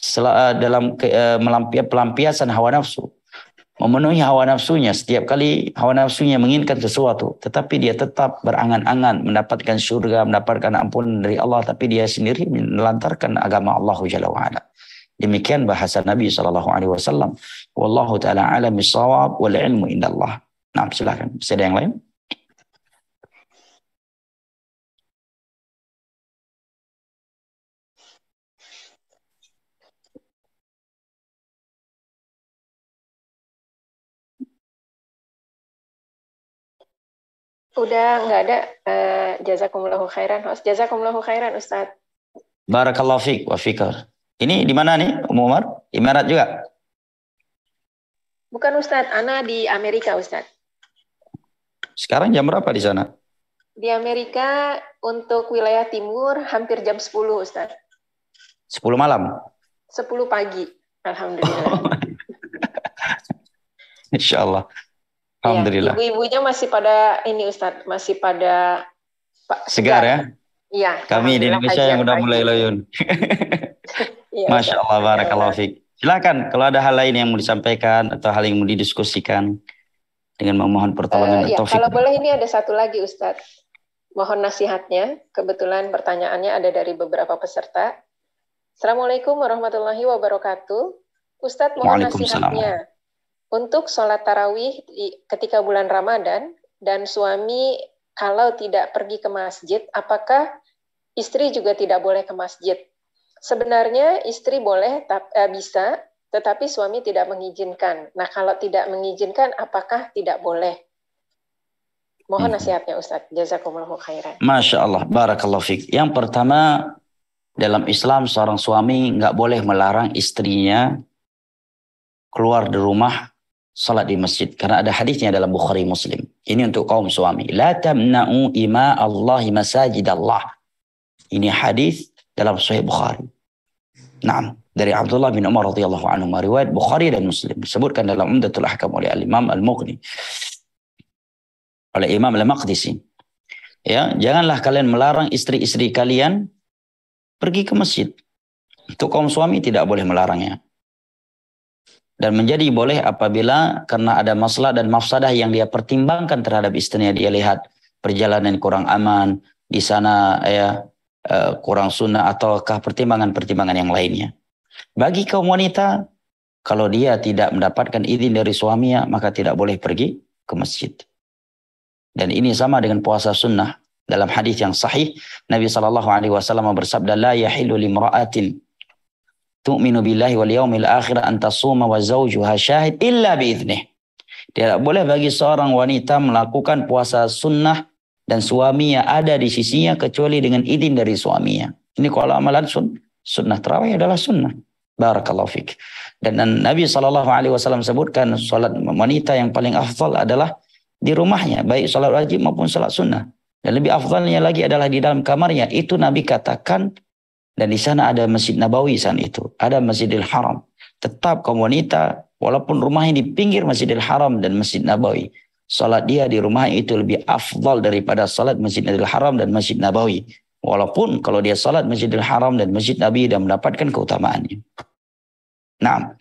Speaker 2: eh, dalam eh, pelampiasan hawa nafsu. Memenuhi hawa nafsunya, setiap kali hawa nafsunya menginginkan sesuatu, tetapi dia tetap berangan-angan mendapatkan surga, mendapatkan ampun dari Allah, tapi dia sendiri melantarkan agama Allah Jalla wa'ala. Demikian bahasa Nabi Shallallahu Alaihi Wasallam. Wallahu taala
Speaker 1: alam sawab wal ilmu indallah. Nah, silakan. Bisa ada yang lain? Udah nggak ada uh, jazakumullahu khairan host. Jazakumullahu khairan Ustaz. Barakallahu fiik
Speaker 2: wa fikar. Ini di mana nih Umar? Imarat juga?
Speaker 3: Bukan Ustaz, Ana di Amerika Ustaz.
Speaker 2: Sekarang jam berapa di sana?
Speaker 3: Di Amerika untuk wilayah timur hampir jam 10, Ustaz.
Speaker 2: 10 malam?
Speaker 3: 10 pagi, Alhamdulillah.
Speaker 2: [LAUGHS] Insya Allah. Iya, alhamdulillah. Ya,
Speaker 3: ibu-ibunya masih pada ini Ustaz, masih pada Pak Segar, ya? Iya. Kami di Indonesia yang udah
Speaker 2: mulai loyun. [LAUGHS] [LAUGHS] ya, Masya Allah, barakallahu Silakan kalau ada hal lain yang mau disampaikan atau hal yang mau didiskusikan dengan memohon pertolongan uh, ya, Taufik. Kalau
Speaker 3: boleh ini ada satu lagi Ustadz. Mohon nasihatnya, kebetulan pertanyaannya ada dari beberapa peserta. Assalamualaikum warahmatullahi wabarakatuh. Ustadz mohon nasihatnya untuk sholat tarawih ketika bulan Ramadan dan suami kalau tidak pergi ke masjid, apakah istri juga tidak boleh ke masjid? Sebenarnya istri boleh, eh, bisa, tetapi suami tidak mengizinkan. Nah, kalau tidak mengizinkan, apakah tidak boleh? Mohon hmm. nasihatnya Ustadz. Jazakumullah khairan.
Speaker 2: Masya Allah. barakallahu fiqh. Yang pertama, dalam Islam seorang suami nggak boleh melarang istrinya keluar dari rumah salat di masjid karena ada hadisnya dalam Bukhari Muslim. Ini untuk kaum suami. La tamna'u ima Allah masajid Allah. Ini hadis dalam Sahih Bukhari. Naam dari Abdullah bin Umar radhiyallahu anhu riwayat Bukhari dan Muslim disebutkan dalam Umdatul Ahkam oleh Al Imam Al Mughni oleh Imam Al Maqdisi. Ya, janganlah kalian melarang istri-istri kalian pergi ke masjid. Untuk kaum suami tidak boleh melarangnya. Dan menjadi boleh apabila karena ada masalah dan mafsadah yang dia pertimbangkan terhadap istrinya dia lihat perjalanan kurang aman di sana ya eh, kurang sunnah ataukah pertimbangan-pertimbangan yang lainnya. Bagi kaum wanita, kalau dia tidak mendapatkan izin dari suaminya, maka tidak boleh pergi ke masjid. Dan ini sama dengan puasa sunnah. Dalam hadis yang sahih, Nabi Shallallahu Alaihi Wasallam bersabda, لا يحل لمرأة تؤمن بالله واليوم الآخر أن تصوم وزوجها شاهد إلا بإذنه. Tidak boleh bagi seorang wanita melakukan puasa sunnah dan suaminya ada di sisinya kecuali dengan izin dari suaminya. Ini kalau amalan sunnah. Sunnah terawih adalah sunnah. Barakallahu fik. Dan Nabi Shallallahu Alaihi Wasallam sebutkan sholat wanita yang paling afdal adalah di rumahnya, baik sholat wajib maupun sholat sunnah. Dan lebih afdalnya lagi adalah di dalam kamarnya. Itu Nabi katakan dan di sana ada Masjid Nabawi saat itu, ada Masjidil Haram. Tetap kaum wanita walaupun rumahnya di pinggir Masjidil Haram dan Masjid Nabawi, sholat dia di rumah itu lebih afdal daripada sholat Masjidil Haram dan Masjid Nabawi. Walaupun kalau dia salat Masjidil Haram dan Masjid Nabi dan mendapatkan keutamaannya. Nah,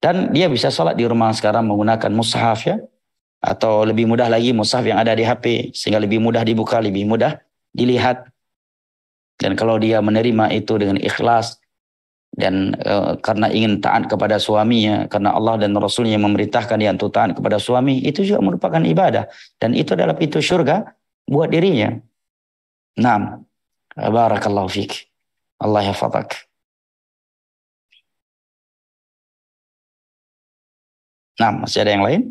Speaker 2: dan dia bisa salat di rumah sekarang menggunakan mushaf ya. Atau lebih mudah lagi mushaf yang ada di HP. Sehingga lebih mudah dibuka, lebih mudah dilihat. Dan kalau dia menerima itu dengan ikhlas. Dan e, karena ingin taat kepada suaminya. Karena Allah dan Rasulnya memerintahkan dia untuk taat kepada suami. Itu juga merupakan ibadah. Dan itu adalah pintu syurga buat
Speaker 1: dirinya. Nah, Barakallahu fiik. Allah yahfazak. Nah, masih ada yang lain?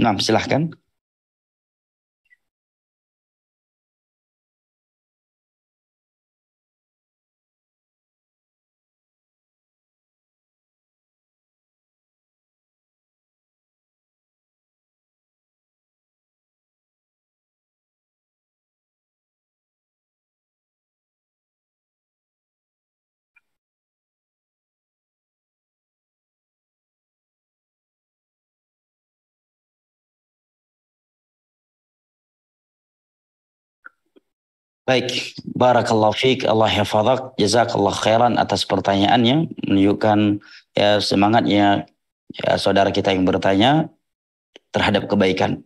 Speaker 1: Nah, silahkan. Baik, barakallahu
Speaker 2: fiik, Allah hafazak, jazakallah khairan atas pertanyaannya, menunjukkan ya semangatnya ya, saudara kita yang bertanya terhadap kebaikan.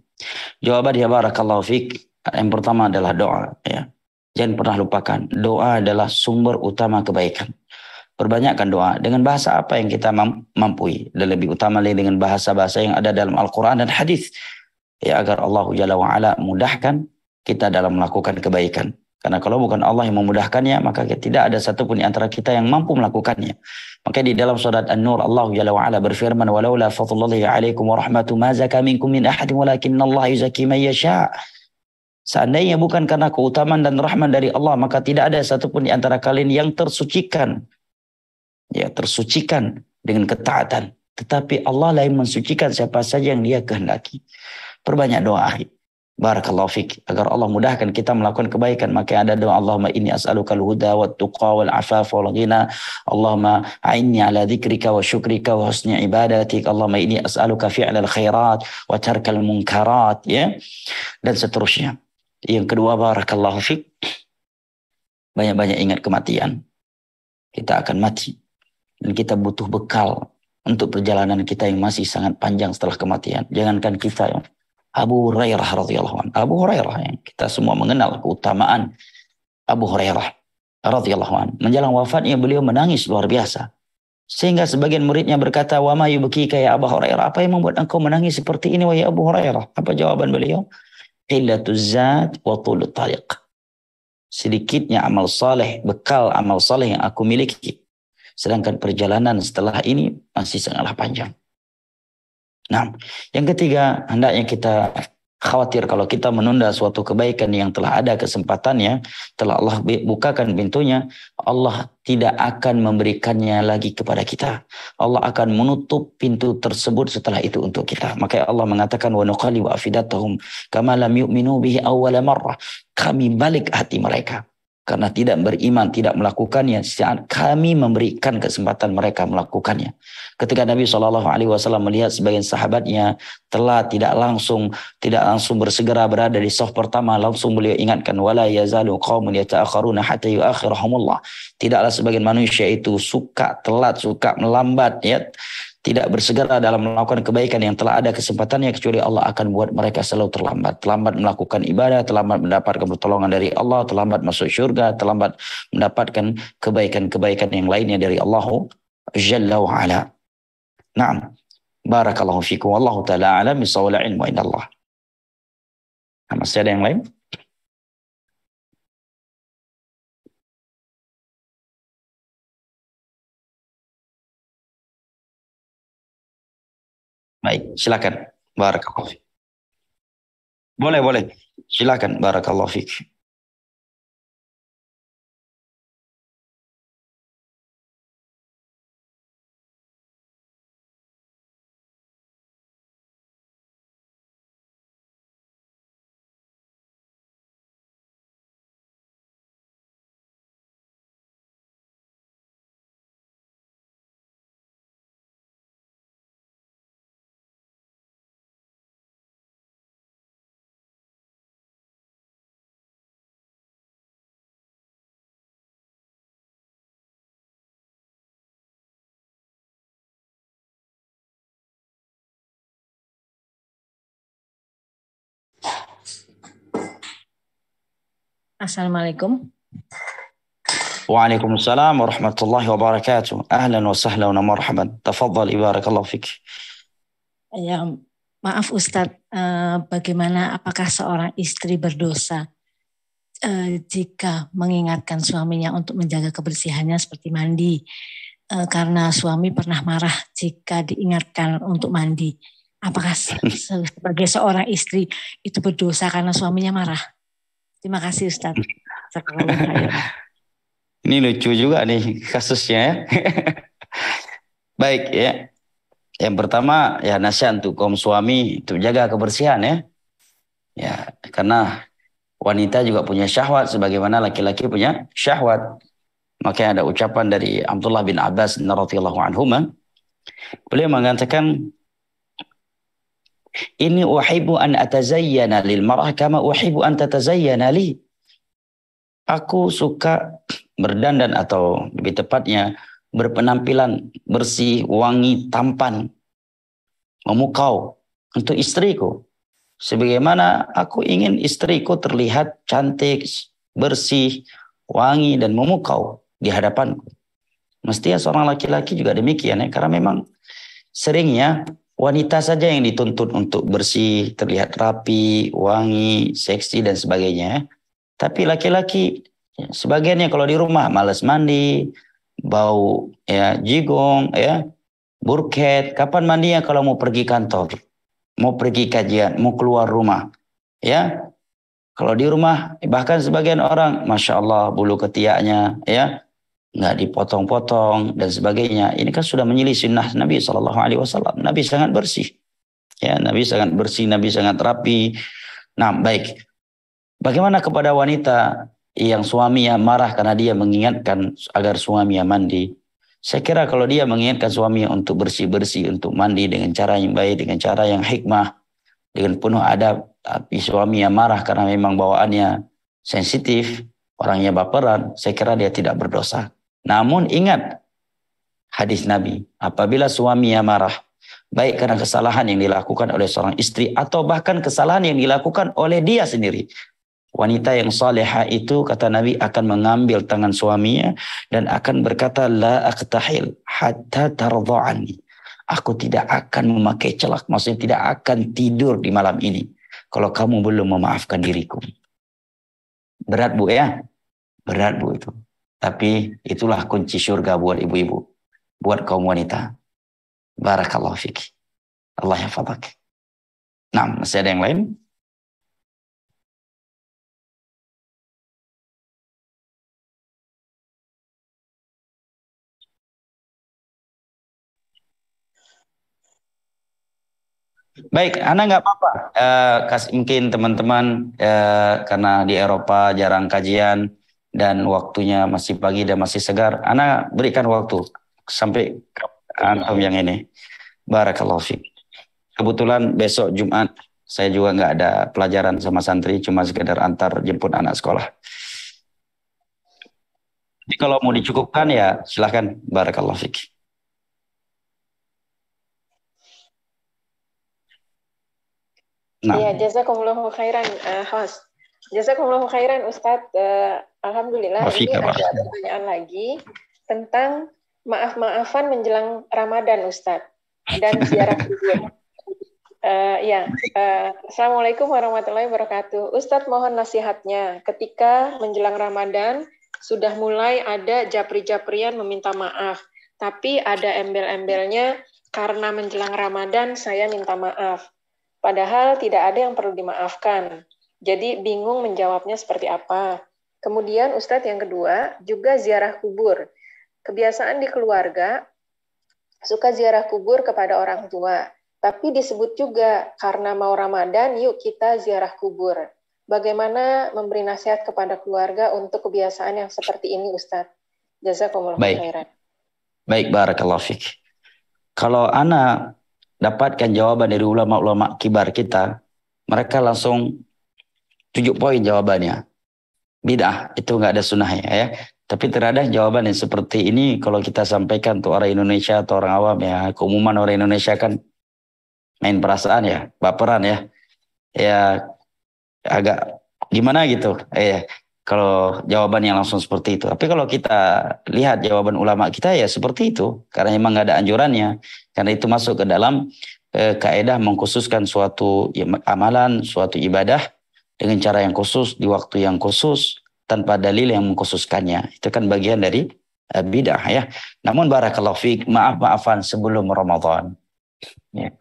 Speaker 2: Jawaban ya barakallahu fiik, yang pertama adalah doa ya. Jangan pernah lupakan, doa adalah sumber utama kebaikan. Perbanyakkan doa dengan bahasa apa yang kita mampu dan lebih utama lagi dengan bahasa-bahasa yang ada dalam Al-Qur'an dan hadis ya agar Allah Jalla wa'ala mudahkan kita dalam melakukan kebaikan. Karena kalau bukan Allah yang memudahkannya, maka tidak ada satupun di antara kita yang mampu melakukannya. Maka di dalam surat An-Nur Allah Jalla wa'ala berfirman, berfirman, "Walaula fadlullahi 'alaikum warahmatu ma zaka minkum min ahadin Allah yuzaki man yasha'." Seandainya bukan karena keutamaan dan Rahman dari Allah, maka tidak ada satupun di antara kalian yang tersucikan. Ya, tersucikan dengan ketaatan. Tetapi Allah lain mensucikan siapa saja yang dia kehendaki. Perbanyak doa. Barakallahu fik. Agar Allah mudahkan kita melakukan kebaikan. Maka ada doa Allahumma inni as'alukal huda wa tuqa wal afaf wal ghina. Allahumma a'inni ala dhikrika wa syukrika wa husni ibadatik. Allahumma inni as'aluka fi'lal khairat wa tarkal munkarat. Ya. Dan seterusnya. Yang kedua barakallahu fik. Banyak-banyak ingat kematian. Kita akan mati. Dan kita butuh bekal untuk perjalanan kita yang masih sangat panjang setelah kematian. Jangankan kita yang Abu Hurairah radhiyallahu anhu. Abu Hurairah yang kita semua mengenal keutamaan Abu Hurairah radhiyallahu anhu. Menjelang wafatnya beliau menangis luar biasa. Sehingga sebagian muridnya berkata, "Wa ma yubkika ya Abu Hurairah? Apa yang membuat engkau menangis seperti ini wahai Abu Hurairah?" Apa jawaban beliau? Qillatuz zat wa tulut tariq. Sedikitnya amal saleh, bekal amal saleh yang aku miliki. Sedangkan perjalanan setelah ini masih sangatlah panjang. Nah, yang ketiga, hendaknya kita khawatir kalau kita menunda suatu kebaikan yang telah ada kesempatannya, telah Allah bukakan pintunya, Allah tidak akan memberikannya lagi kepada kita. Allah akan menutup pintu tersebut setelah itu untuk kita. Maka Allah mengatakan wa wa afidatahum kama lam yu'minu bihi awwala marrah. Kami balik hati mereka karena tidak beriman, tidak melakukannya, saat kami memberikan kesempatan mereka melakukannya. Ketika Nabi Shallallahu Alaihi Wasallam melihat sebagian sahabatnya telah tidak langsung tidak langsung bersegera berada di soft pertama, langsung beliau ingatkan wala yazalu qaumun yata'akharuna hatta yuakhirahumullah. Tidaklah sebagian manusia itu suka telat, suka melambat ya tidak bersegera dalam melakukan kebaikan yang telah ada kesempatannya kecuali Allah akan buat mereka selalu terlambat. Terlambat melakukan ibadah, terlambat mendapatkan pertolongan dari Allah, terlambat masuk syurga, terlambat mendapatkan kebaikan-kebaikan yang lainnya dari Allah Jalla wa'ala.
Speaker 1: Naam. Barakallahu fikum. Allah ta'ala alam bisawala ilmu masih ada yang lain? Baik, silakan. Barakallahu Boleh, boleh. Silakan. Barakallahu fiik. Assalamualaikum.
Speaker 2: Waalaikumsalam warahmatullahi wabarakatuh. Ahlan wa sahlan wa marhaban. Tafadhal ibarakallahu fik.
Speaker 3: Ya, maaf Ustadz, eh, bagaimana apakah seorang istri berdosa eh, jika mengingatkan suaminya untuk menjaga kebersihannya seperti mandi? Eh, karena suami pernah marah jika diingatkan untuk mandi. Apakah [LAUGHS] sebagai seorang istri itu berdosa karena suaminya marah? Terima kasih Ustaz.
Speaker 2: Ini lucu juga nih kasusnya. Ya. [LAUGHS] Baik ya. Yang pertama ya nasihat untuk kaum suami untuk jaga kebersihan ya. Ya, karena wanita juga punya syahwat sebagaimana laki-laki punya syahwat. Makanya ada ucapan dari Abdullah bin Abbas radhiyallahu anhu beliau mengatakan ini uhibu an atazayyana lil mar'ah kama uhibu an tatazayyana li. Aku suka berdandan atau lebih tepatnya berpenampilan bersih, wangi, tampan, memukau untuk istriku. Sebagaimana aku ingin istriku terlihat cantik, bersih, wangi, dan memukau di hadapanku. Mestinya seorang laki-laki juga demikian ya, karena memang seringnya Wanita saja yang dituntut untuk bersih, terlihat rapi, wangi, seksi dan sebagainya. Tapi laki-laki ya, sebagiannya kalau di rumah malas mandi, bau ya jigong ya, burket, kapan mandinya kalau mau pergi kantor, mau pergi kajian, mau keluar rumah. Ya, kalau di rumah bahkan sebagian orang, masya Allah bulu ketiaknya, ya nggak dipotong-potong dan sebagainya. Ini kan sudah menyelisih sunnah Nabi Shallallahu Alaihi Wasallam. Nabi sangat bersih, ya Nabi sangat bersih, Nabi sangat rapi. Nah baik, bagaimana kepada wanita yang suaminya marah karena dia mengingatkan agar suaminya mandi? Saya kira kalau dia mengingatkan suami untuk bersih-bersih, untuk mandi dengan cara yang baik, dengan cara yang hikmah, dengan penuh adab, tapi suami suaminya marah karena memang bawaannya sensitif, orangnya baperan, saya kira dia tidak berdosa namun ingat hadis Nabi, apabila suaminya marah, baik karena kesalahan yang dilakukan oleh seorang istri atau bahkan kesalahan yang dilakukan oleh dia sendiri. Wanita yang saleha itu kata Nabi akan mengambil tangan suaminya dan akan berkata la aqtahil hatta tardha'ani. Aku tidak akan memakai celak, maksudnya tidak akan tidur di malam ini kalau kamu belum memaafkan diriku. Berat Bu ya? Berat Bu itu. Tapi itulah kunci surga buat ibu-ibu, buat kaum wanita.
Speaker 1: Barakallahu fiki. Allah fadak. Nah, masih ada yang lain? Baik, Anda nggak apa-apa. Uh, mungkin
Speaker 2: teman-teman uh, karena di Eropa jarang kajian, dan waktunya masih pagi dan masih segar, Ana berikan waktu sampai antum yang ini. Barakallahu fiik. Kebetulan besok Jumat saya juga nggak ada pelajaran sama santri, cuma sekedar antar jemput anak sekolah. Jadi kalau mau dicukupkan ya silahkan. Barakallahu fiik.
Speaker 1: Nah. Ya,
Speaker 3: jazakumullahu khairan, uh, host. Jazakumullahu khairan, Ustadz. Uh, Alhamdulillah Masih, ini ya, ada pertanyaan lagi tentang maaf-maafan menjelang Ramadan Ustadz dan ziarah kubur. [LAUGHS] Uh, eh, ya, uh, assalamualaikum warahmatullahi wabarakatuh. Ustadz mohon nasihatnya ketika menjelang Ramadan sudah mulai ada japri-japrian meminta maaf, tapi ada embel-embelnya karena menjelang Ramadan saya minta maaf. Padahal tidak ada yang perlu dimaafkan. Jadi bingung menjawabnya seperti apa. Kemudian Ustadz yang kedua, juga ziarah kubur. Kebiasaan di keluarga, suka ziarah kubur kepada orang tua. Tapi disebut juga, karena mau Ramadan, yuk kita ziarah kubur. Bagaimana memberi nasihat kepada keluarga untuk kebiasaan yang seperti ini, Ustadz? Jazakumullah Baik. khairan.
Speaker 2: Baik, Barakallahu Fik. Kalau Ana dapatkan jawaban dari ulama-ulama kibar kita, mereka langsung tujuh poin jawabannya bid'ah itu nggak ada sunnahnya ya. Tapi terhadap jawaban yang seperti ini kalau kita sampaikan tuh orang Indonesia atau orang awam ya keumuman orang Indonesia kan main perasaan ya, baperan ya, ya agak gimana gitu. Eh, kalau jawaban yang langsung seperti itu. Tapi kalau kita lihat jawaban ulama kita ya seperti itu, karena memang nggak ada anjurannya, karena itu masuk ke dalam eh, kaedah mengkhususkan suatu amalan, suatu ibadah dengan cara yang khusus di waktu yang khusus tanpa dalil yang mengkhususkannya. Itu kan bagian dari uh, bidah ya. Namun barakallahu fiq maaf-maafan sebelum Ramadan. Ya.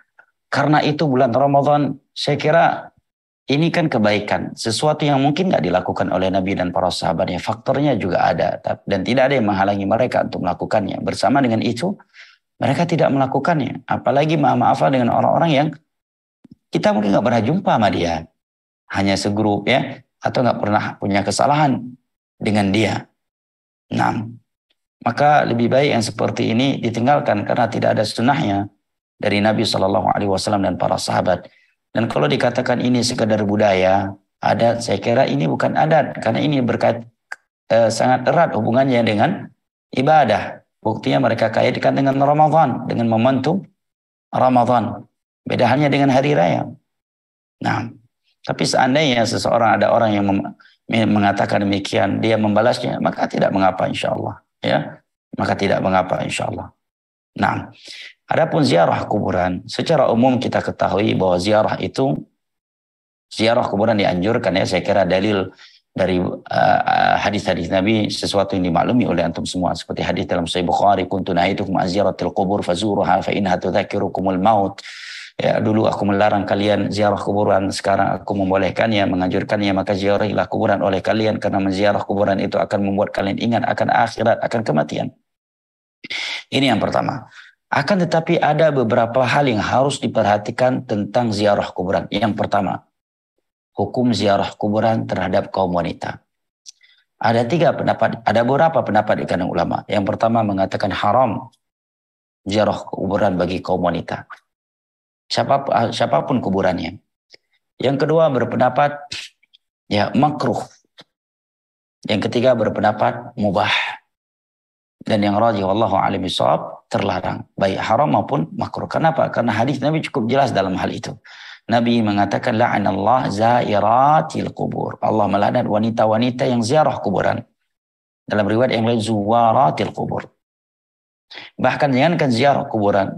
Speaker 2: Karena itu bulan Ramadan saya kira ini kan kebaikan, sesuatu yang mungkin nggak dilakukan oleh Nabi dan para sahabatnya. Faktornya juga ada dan tidak ada yang menghalangi mereka untuk melakukannya. Bersama dengan itu, mereka tidak melakukannya. Apalagi maaf-maafan dengan orang-orang yang kita mungkin nggak pernah jumpa sama dia hanya segrup ya atau nggak pernah punya kesalahan dengan dia. Nah, Maka lebih baik yang seperti ini ditinggalkan karena tidak ada sunnahnya dari Nabi Shallallahu Alaihi Wasallam dan para sahabat. Dan kalau dikatakan ini sekedar budaya, adat, saya kira ini bukan adat karena ini berkait eh, sangat erat hubungannya dengan ibadah. Buktinya mereka kaitkan dengan Ramadan, dengan momentum Ramadan. Beda halnya dengan hari raya. Nah, tapi seandainya seseorang ada orang yang mengatakan demikian, dia membalasnya, maka tidak mengapa insya Allah. Ya, maka tidak mengapa insya Allah. Nah, adapun ziarah kuburan, secara umum kita ketahui bahwa ziarah itu ziarah kuburan dianjurkan ya. Saya kira dalil dari eh, hadis-hadis uh, Nabi sesuatu yang dimaklumi oleh antum semua seperti hadis dalam Sahih Bukhari kuntu naitukum aziaratil qubur fazuruha fa innaha tudzakirukumul maut Ya, dulu aku melarang kalian ziarah kuburan, sekarang aku membolehkannya, menganjurkannya, maka ziarahilah kuburan oleh kalian karena menziarah kuburan itu akan membuat kalian ingat akan akhirat, akan kematian. Ini yang pertama. Akan tetapi ada beberapa hal yang harus diperhatikan tentang ziarah kuburan. Yang pertama, hukum ziarah kuburan terhadap kaum wanita. Ada tiga pendapat, ada beberapa pendapat di kalangan ulama. Yang pertama mengatakan haram ziarah kuburan bagi kaum wanita siapa siapapun kuburannya. Yang kedua berpendapat ya makruh. Yang ketiga berpendapat mubah. Dan yang rajih wallahu alim terlarang baik haram maupun makruh. Kenapa? Karena hadis Nabi cukup jelas dalam hal itu. Nabi mengatakan Allah zairatil kubur. Allah melaknat wanita-wanita yang ziarah kuburan. Dalam riwayat yang lain zuwaratil kubur. Bahkan jangankan ziarah kuburan,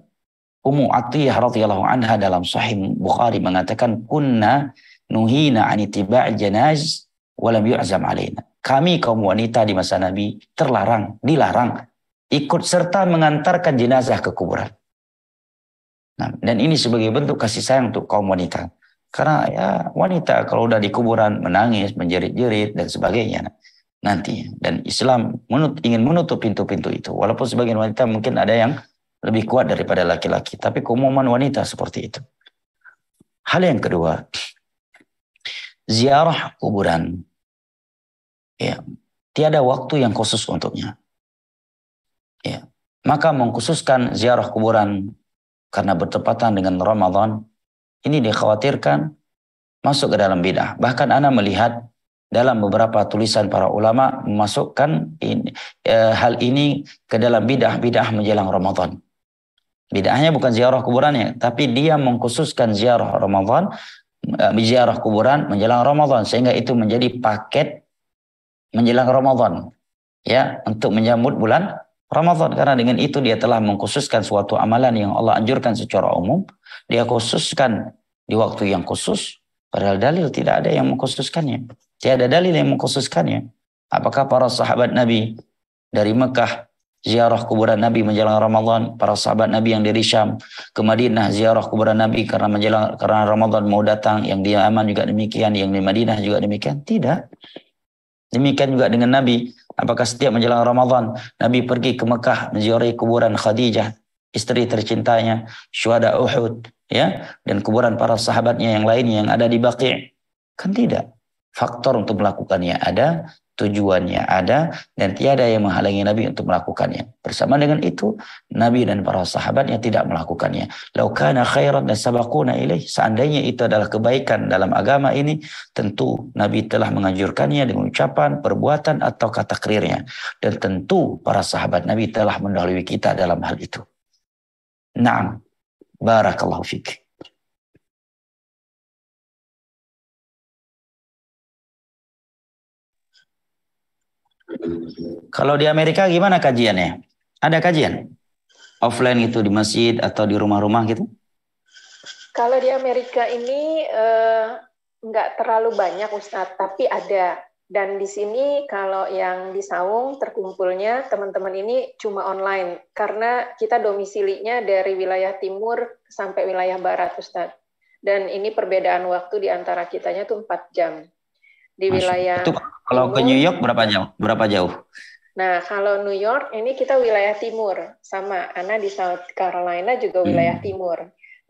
Speaker 2: Ummu Atiyah radhiyallahu anha dalam Sahih Bukhari mengatakan kunna nuhina anitiba janaz walam yu'zam alaina. Kami kaum wanita di masa Nabi terlarang, dilarang ikut serta mengantarkan jenazah ke kuburan. Nah, dan ini sebagai bentuk kasih sayang untuk kaum wanita. Karena ya wanita kalau udah di kuburan menangis, menjerit-jerit dan sebagainya nanti. Dan Islam menut, ingin menutup pintu-pintu itu. Walaupun sebagian wanita mungkin ada yang lebih kuat daripada laki-laki. Tapi keumuman wanita seperti itu. Hal yang kedua, ziarah kuburan. Ya, tiada waktu yang khusus untuknya. Ya, maka mengkhususkan ziarah kuburan karena bertepatan dengan Ramadan, ini dikhawatirkan masuk ke dalam bidah. Bahkan Anda melihat dalam beberapa tulisan para ulama memasukkan ini, e, hal ini ke dalam bidah-bidah menjelang Ramadan. Bid'ahnya bukan ziarah kuburannya, tapi dia mengkhususkan ziarah Ramadan, eh, ziarah kuburan menjelang Ramadan sehingga itu menjadi paket menjelang Ramadan. Ya, untuk menyambut bulan Ramadan karena dengan itu dia telah mengkhususkan suatu amalan yang Allah anjurkan secara umum, dia khususkan di waktu yang khusus padahal dalil tidak ada yang mengkhususkannya. tidak ada dalil yang mengkhususkannya. Apakah para sahabat Nabi dari Mekah ziarah kuburan Nabi menjelang Ramadan, para sahabat Nabi yang dari Syam ke Madinah ziarah kuburan Nabi karena menjelang karena Ramadan mau datang, yang di Yaman juga demikian, yang di Madinah juga demikian. Tidak. Demikian juga dengan Nabi, apakah setiap menjelang Ramadan Nabi pergi ke Mekah menziarahi kuburan Khadijah, istri tercintanya, syuhada Uhud, ya, dan kuburan para sahabatnya yang lainnya yang ada di Baqi'. Kan tidak. Faktor untuk melakukannya ada, tujuannya ada dan tiada yang menghalangi Nabi untuk melakukannya. Bersama dengan itu, Nabi dan para sahabatnya tidak melakukannya. Laukana khairat dan sabakuna ilaih. Seandainya itu adalah kebaikan dalam agama ini, tentu Nabi telah menganjurkannya dengan ucapan, perbuatan, atau kata kerirnya.
Speaker 1: Dan tentu para sahabat Nabi telah mendahului kita dalam hal itu. Naam. Barakallahu fikir.
Speaker 2: Kalau di Amerika gimana kajiannya? Ada kajian? Offline itu di masjid atau di rumah-rumah gitu?
Speaker 3: Kalau di Amerika ini eh, nggak terlalu banyak Ustadz, tapi ada. Dan di sini kalau yang di Saung terkumpulnya teman-teman ini cuma online. Karena kita domisilinya dari wilayah timur sampai wilayah barat Ustadz. Dan ini perbedaan waktu di antara kitanya tuh 4 jam di Masuk. wilayah itu
Speaker 2: kalau timur. ke New York berapa jauh berapa jauh
Speaker 3: nah kalau New York ini kita wilayah timur sama Ana di South Carolina juga hmm. wilayah hmm. timur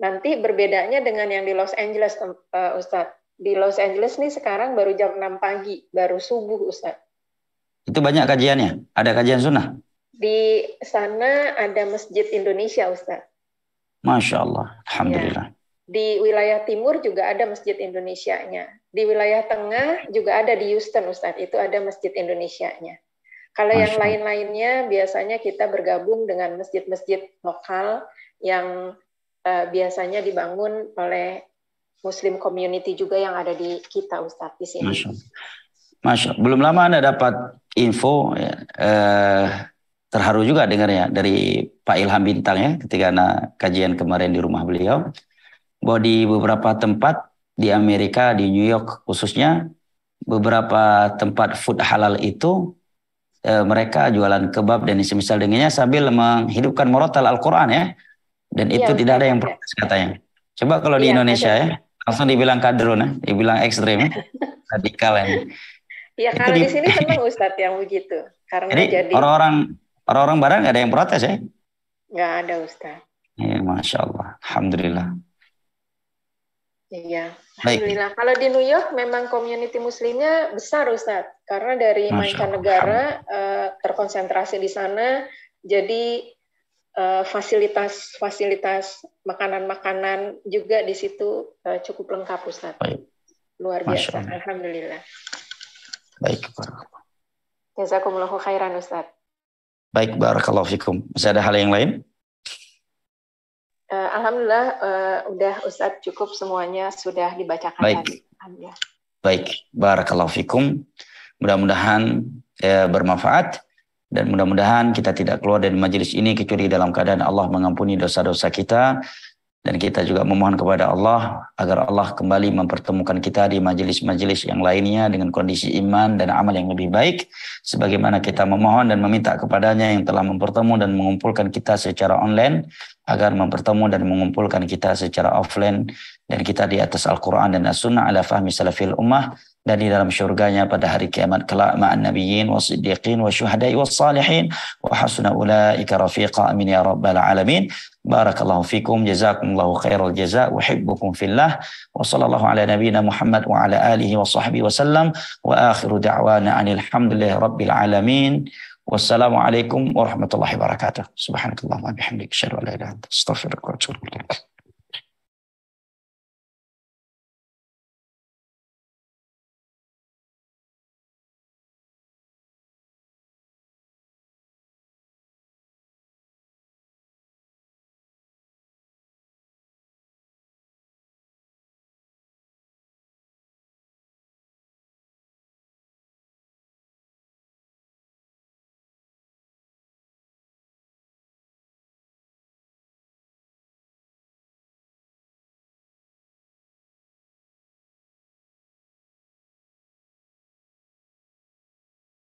Speaker 3: nanti berbedanya dengan yang di Los Angeles uh, Ustadz di Los Angeles nih sekarang baru jam 6 pagi baru subuh Ustad.
Speaker 2: itu banyak kajiannya ada kajian sunnah
Speaker 3: di sana ada masjid Indonesia Ustad.
Speaker 2: Masya Allah Alhamdulillah ya.
Speaker 3: Di wilayah timur juga ada Masjid Indonesia-nya. Di wilayah tengah juga ada di Houston, Ustadz. Itu ada Masjid Indonesia-nya. Kalau yang lain-lainnya biasanya kita bergabung dengan masjid-masjid lokal yang uh, biasanya dibangun oleh Muslim community juga yang ada di
Speaker 1: kita Ustadz di sini. Masya.
Speaker 2: Masya. Belum lama Anda dapat info ya, uh, terharu juga dengarnya dari Pak Ilham Bintang ya ketika kajian kemarin di rumah beliau bahwa di beberapa tempat di Amerika, di New York khususnya, beberapa tempat food halal itu e, mereka jualan kebab dan semisal dengannya sambil menghidupkan morotal Al-Quran ya. Dan iya, itu ya, tidak ada yang iya. protes katanya. Coba kalau ya, di iya, Indonesia ada. ya, langsung dibilang kadrun ya, dibilang ekstrim ya, [LAUGHS] radikal ya.
Speaker 3: Ya karena di sini senang Ustadz yang begitu. Karena jadi,
Speaker 2: orang-orang orang-orang barat nggak ada yang protes ya?
Speaker 3: Nggak ada Ustadz.
Speaker 2: Ya, Masya Allah. Alhamdulillah.
Speaker 3: Iya. Alhamdulillah. Baik. Kalau di New York memang community muslimnya besar Ustaz. Karena dari mancanegara uh, terkonsentrasi di sana. Jadi fasilitas-fasilitas eh, makanan-makanan juga di situ eh, cukup lengkap Ustaz. Baik. Luar biasa. Alhamdulillah. Baik. Jazakumullahu khairan Ustaz.
Speaker 2: Baik, barakallahu fikum. Masih ada hal yang lain?
Speaker 3: Uh, Alhamdulillah uh, udah Ustadz cukup semuanya sudah dibacakan Baik.
Speaker 2: Baik, barakallahu fikum. Mudah-mudahan ya, bermanfaat dan mudah-mudahan kita tidak keluar dari majelis ini kecuali dalam keadaan Allah mengampuni dosa-dosa kita dan kita juga memohon kepada Allah agar Allah kembali mempertemukan kita di majelis-majelis yang lainnya dengan kondisi iman dan amal yang lebih baik sebagaimana kita memohon dan meminta kepadanya yang telah mempertemu dan mengumpulkan kita secara online agar mempertemu dan mengumpulkan kita secara offline dan kita di atas Al-Qur'an dan As-Sunnah ala fahmi salafil ummah dan di dalam syurganya pada hari kiamat kelak ma'an nabiyyin wa siddiqin wa syuhada'i wa salihin wa hasuna ulaika rafiqa amin ya rabbal alamin barakallahu fikum jazakumullahu khairal jaza hibbukum fillah wa sallallahu ala nabiyyina Muhammad wa ala alihi wa sahbihi wa sallam wa akhiru da'wana alhamdulillahi rabbil alamin
Speaker 1: wassalamualaikum warahmatullahi wabarakatuh subhanakallah wa bihamdika asyhadu an la ilaha illa wa atubu